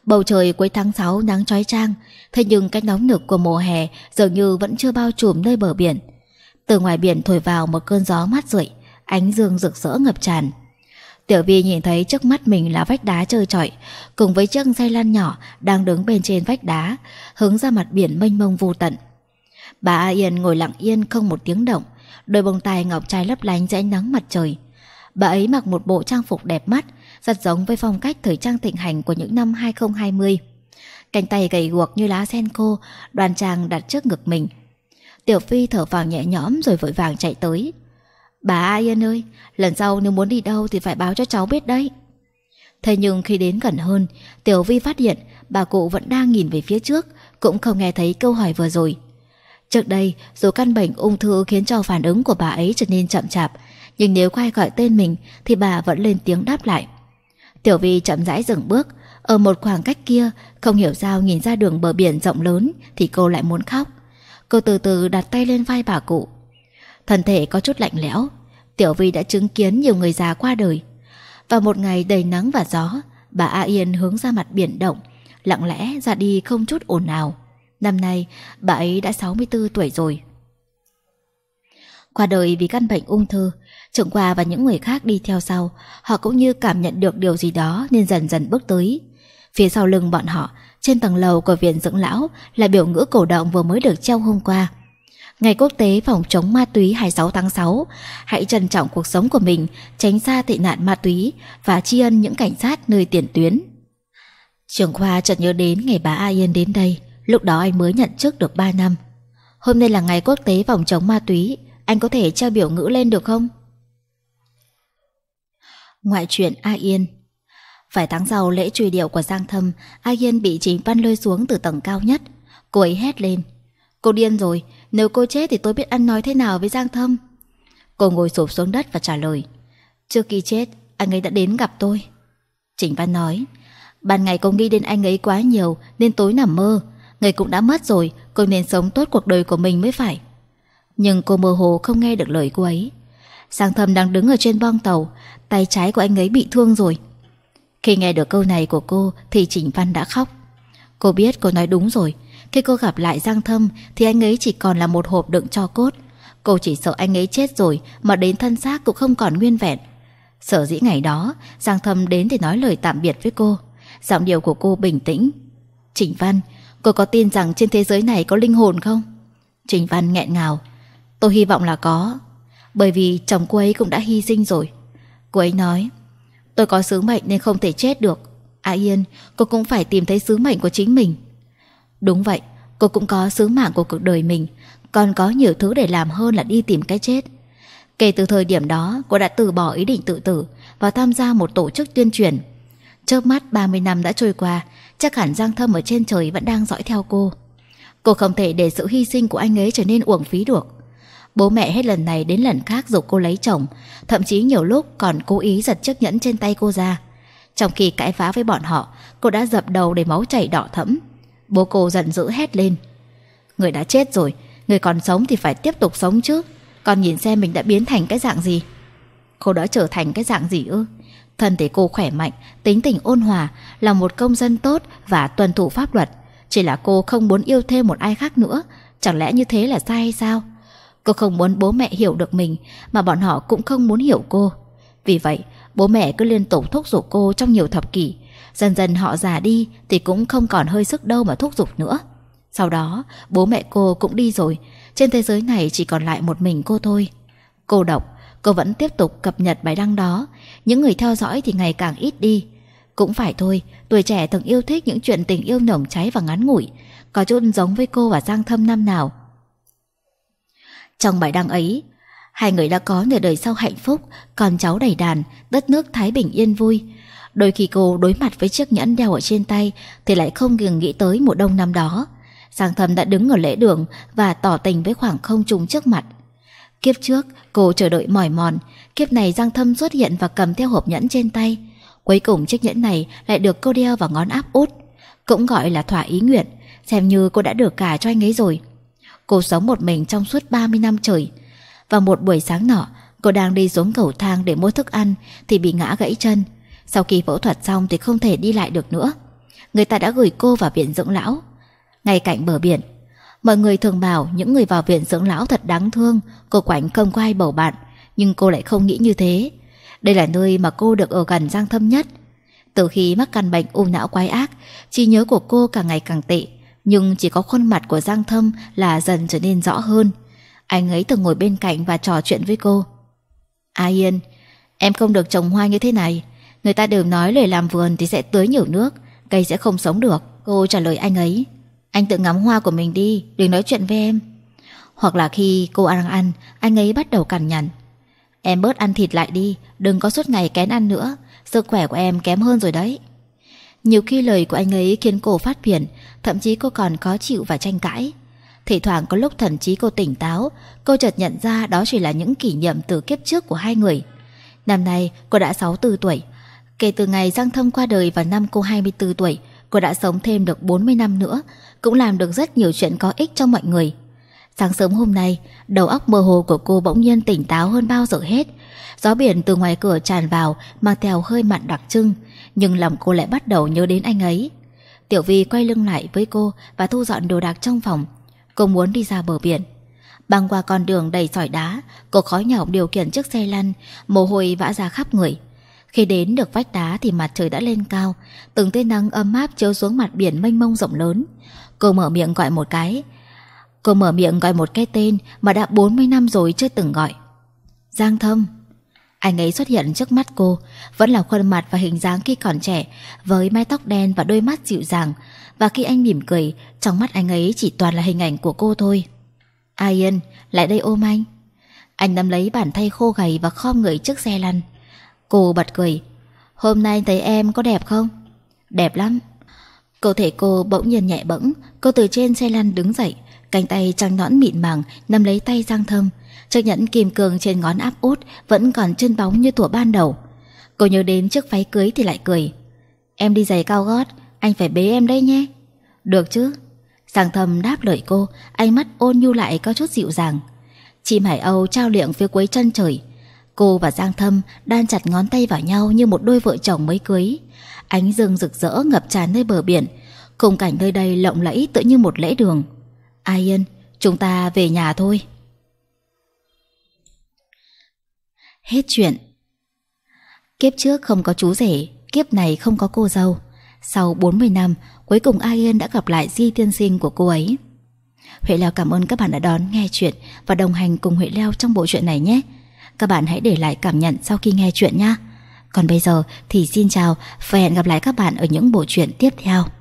Bầu trời cuối tháng 6 nắng trói trang Thế nhưng cái nóng nực của mùa hè Dường như vẫn chưa bao trùm nơi bờ biển Từ ngoài biển thổi vào một cơn gió mát rượi Ánh dương rực rỡ ngập tràn Tiểu Vi nhìn thấy trước mắt mình là vách đá trơ trọi, cùng với chiếc xe lan nhỏ đang đứng bên trên vách đá, hướng ra mặt biển mênh mông vô tận. Bà Yên ngồi lặng yên không một tiếng động, Đôi bông tai ngọc trai lấp lánh dưới nắng mặt trời Bà ấy mặc một bộ trang phục đẹp mắt Rất giống với phong cách thời trang thịnh hành của những năm 2020 Cánh tay gầy guộc như lá sen khô Đoàn trang đặt trước ngực mình Tiểu Phi thở vào nhẹ nhõm rồi vội vàng chạy tới Bà Yên ơi Lần sau nếu muốn đi đâu thì phải báo cho cháu biết đấy Thế nhưng khi đến gần hơn Tiểu Vi phát hiện bà cụ vẫn đang nhìn về phía trước Cũng không nghe thấy câu hỏi vừa rồi Trước đây, dù căn bệnh ung thư khiến cho phản ứng của bà ấy trở nên chậm chạp, nhưng nếu có gọi tên mình thì bà vẫn lên tiếng đáp lại. Tiểu Vi chậm rãi dừng bước, ở một khoảng cách kia, không hiểu sao nhìn ra đường bờ biển rộng lớn thì cô lại muốn khóc. Cô từ từ đặt tay lên vai bà cụ. Thân thể có chút lạnh lẽo, Tiểu Vi đã chứng kiến nhiều người già qua đời. Vào một ngày đầy nắng và gió, bà A Yên hướng ra mặt biển động, lặng lẽ ra đi không chút ồn ào. Năm nay, bà ấy đã 64 tuổi rồi. Qua đời vì căn bệnh ung thư, Trưởng Qua và những người khác đi theo sau, họ cũng như cảm nhận được điều gì đó nên dần dần bước tới. Phía sau lưng bọn họ, trên tầng lầu của viện dưỡng lão là biểu ngữ cổ động vừa mới được treo hôm qua. Ngày quốc tế phòng chống ma túy 26 tháng 6, hãy trân trọng cuộc sống của mình, tránh xa tệ nạn ma túy và tri ân những cảnh sát nơi tiền tuyến. Trường Khoa chợt nhớ đến ngày bà A Yên đến đây, Lúc đó anh mới nhận chức được 3 năm Hôm nay là ngày quốc tế phòng chống ma túy Anh có thể trao biểu ngữ lên được không? Ngoại truyện A Yên Vài tháng sau lễ truy điệu của Giang Thâm A Yên bị chính Văn lôi xuống từ tầng cao nhất Cô ấy hét lên Cô điên rồi, nếu cô chết thì tôi biết ăn nói thế nào với Giang Thâm Cô ngồi sụp xuống đất và trả lời Trước khi chết, anh ấy đã đến gặp tôi trịnh Văn nói Ban ngày cô nghĩ đến anh ấy quá nhiều Nên tối nằm mơ Người cũng đã mất rồi Cô nên sống tốt cuộc đời của mình mới phải Nhưng cô mơ hồ không nghe được lời cô ấy Giang thầm đang đứng ở trên bong tàu Tay trái của anh ấy bị thương rồi Khi nghe được câu này của cô Thì Trình Văn đã khóc Cô biết cô nói đúng rồi Khi cô gặp lại Giang Thâm Thì anh ấy chỉ còn là một hộp đựng cho cốt Cô chỉ sợ anh ấy chết rồi Mà đến thân xác cũng không còn nguyên vẹn Sở dĩ ngày đó Giang Thâm đến để nói lời tạm biệt với cô Giọng điệu của cô bình tĩnh Trình Văn Cô có tin rằng trên thế giới này có linh hồn không? Trình Văn nghẹn ngào Tôi hy vọng là có Bởi vì chồng cô ấy cũng đã hy sinh rồi Cô ấy nói Tôi có sứ mệnh nên không thể chết được À Yên, cô cũng phải tìm thấy sứ mệnh của chính mình Đúng vậy Cô cũng có sứ mạng của cuộc đời mình Còn có nhiều thứ để làm hơn là đi tìm cái chết Kể từ thời điểm đó Cô đã từ bỏ ý định tự tử Và tham gia một tổ chức tuyên truyền chớp mắt 30 năm đã trôi qua Chắc hẳn Giang Thâm ở trên trời vẫn đang dõi theo cô Cô không thể để sự hy sinh của anh ấy trở nên uổng phí được Bố mẹ hết lần này đến lần khác dục cô lấy chồng Thậm chí nhiều lúc còn cố ý giật chiếc nhẫn trên tay cô ra Trong khi cãi phá với bọn họ Cô đã dập đầu để máu chảy đỏ thẫm Bố cô giận dữ hét lên Người đã chết rồi Người còn sống thì phải tiếp tục sống chứ Con nhìn xem mình đã biến thành cái dạng gì Cô đã trở thành cái dạng gì ư Thân thể cô khỏe mạnh, tính tình ôn hòa, là một công dân tốt và tuân thủ pháp luật. Chỉ là cô không muốn yêu thêm một ai khác nữa, chẳng lẽ như thế là sai hay sao? Cô không muốn bố mẹ hiểu được mình, mà bọn họ cũng không muốn hiểu cô. Vì vậy, bố mẹ cứ liên tục thúc giục cô trong nhiều thập kỷ. Dần dần họ già đi thì cũng không còn hơi sức đâu mà thúc giục nữa. Sau đó, bố mẹ cô cũng đi rồi, trên thế giới này chỉ còn lại một mình cô thôi. Cô đọc, cô vẫn tiếp tục cập nhật bài đăng đó, những người theo dõi thì ngày càng ít đi Cũng phải thôi Tuổi trẻ thường yêu thích những chuyện tình yêu nồng cháy và ngắn ngủi Có chút giống với cô và Giang Thâm năm nào Trong bài đăng ấy Hai người đã có nửa đời sau hạnh phúc Còn cháu đầy đàn Đất nước Thái Bình yên vui Đôi khi cô đối mặt với chiếc nhẫn đeo ở trên tay Thì lại không ngừng nghĩ tới mùa đông năm đó Giang Thâm đã đứng ở lễ đường Và tỏ tình với khoảng không trùng trước mặt Kiếp trước, cô chờ đợi mỏi mòn, kiếp này Giang Thâm xuất hiện và cầm theo hộp nhẫn trên tay. Cuối cùng chiếc nhẫn này lại được cô đeo vào ngón áp út, cũng gọi là thỏa ý nguyện, xem như cô đã được cả cho anh ấy rồi. Cô sống một mình trong suốt 30 năm trời. Và một buổi sáng nọ, cô đang đi xuống cầu thang để mua thức ăn thì bị ngã gãy chân. Sau khi phẫu thuật xong thì không thể đi lại được nữa. Người ta đã gửi cô vào viện dưỡng lão. Ngay cạnh bờ biển, Mọi người thường bảo những người vào viện dưỡng lão thật đáng thương, cô Quảnh không có ai bầu bạn, nhưng cô lại không nghĩ như thế. Đây là nơi mà cô được ở gần Giang Thâm nhất. Từ khi mắc căn bệnh u não quái ác, trí nhớ của cô càng ngày càng tệ, nhưng chỉ có khuôn mặt của Giang Thâm là dần trở nên rõ hơn. Anh ấy từng ngồi bên cạnh và trò chuyện với cô. A Yên, em không được trồng hoa như thế này. Người ta đều nói lời làm vườn thì sẽ tưới nhiều nước, cây sẽ không sống được. Cô trả lời anh ấy. Anh tự ngắm hoa của mình đi Đừng nói chuyện với em Hoặc là khi cô đang ăn Anh ấy bắt đầu cằn nhằn Em bớt ăn thịt lại đi Đừng có suốt ngày kén ăn nữa Sức khỏe của em kém hơn rồi đấy Nhiều khi lời của anh ấy khiến cô phát phiền Thậm chí cô còn khó chịu và tranh cãi Thỉnh thoảng có lúc thần trí cô tỉnh táo Cô chợt nhận ra đó chỉ là những kỷ niệm từ kiếp trước của hai người Năm nay cô đã 64 tuổi Kể từ ngày Giang Thông qua đời vào năm cô 24 tuổi Cô đã sống thêm được 40 năm nữa Cũng làm được rất nhiều chuyện có ích cho mọi người Sáng sớm hôm nay Đầu óc mơ hồ của cô bỗng nhiên tỉnh táo hơn bao giờ hết Gió biển từ ngoài cửa tràn vào Mang theo hơi mặn đặc trưng Nhưng lòng cô lại bắt đầu nhớ đến anh ấy Tiểu Vi quay lưng lại với cô Và thu dọn đồ đạc trong phòng Cô muốn đi ra bờ biển Băng qua con đường đầy sỏi đá Cô khó nhọc điều khiển chiếc xe lăn Mồ hôi vã ra khắp người khi đến được vách đá thì mặt trời đã lên cao, từng tia nắng ấm áp chiếu xuống mặt biển mênh mông rộng lớn. Cô mở miệng gọi một cái. Cô mở miệng gọi một cái tên mà đã 40 năm rồi chưa từng gọi. Giang Thâm. Anh ấy xuất hiện trước mắt cô, vẫn là khuôn mặt và hình dáng khi còn trẻ, với mái tóc đen và đôi mắt dịu dàng. Và khi anh mỉm cười, trong mắt anh ấy chỉ toàn là hình ảnh của cô thôi. Ai yên, lại đây ôm anh. Anh nắm lấy bàn tay khô gầy và khom người trước xe lăn. Cô bật cười Hôm nay thấy em có đẹp không? Đẹp lắm Cơ thể cô bỗng nhiên nhẹ bẫng Cô từ trên xe lăn đứng dậy Cánh tay trắng nõn mịn màng Nắm lấy tay Giang Thâm Chiếc nhẫn kìm cường trên ngón áp út Vẫn còn chân bóng như thuở ban đầu Cô nhớ đến chiếc váy cưới thì lại cười Em đi giày cao gót Anh phải bế em đấy nhé Được chứ Giang thầm đáp lời cô Ánh mắt ôn nhu lại có chút dịu dàng Chim hải âu trao liệng phía cuối chân trời Cô và Giang Thâm đan chặt ngón tay vào nhau như một đôi vợ chồng mới cưới. Ánh dương rực rỡ ngập tràn nơi bờ biển, khung cảnh nơi đây lộng lẫy tựa như một lễ đường. Ai yên, chúng ta về nhà thôi. Hết chuyện. Kiếp trước không có chú rể, kiếp này không có cô dâu. Sau 40 năm, cuối cùng Ai Yên đã gặp lại Di tiên sinh của cô ấy. Huệ Leo cảm ơn các bạn đã đón nghe chuyện và đồng hành cùng Huệ Leo trong bộ truyện này nhé. Các bạn hãy để lại cảm nhận sau khi nghe chuyện nhé. Còn bây giờ thì xin chào và hẹn gặp lại các bạn ở những bộ truyện tiếp theo.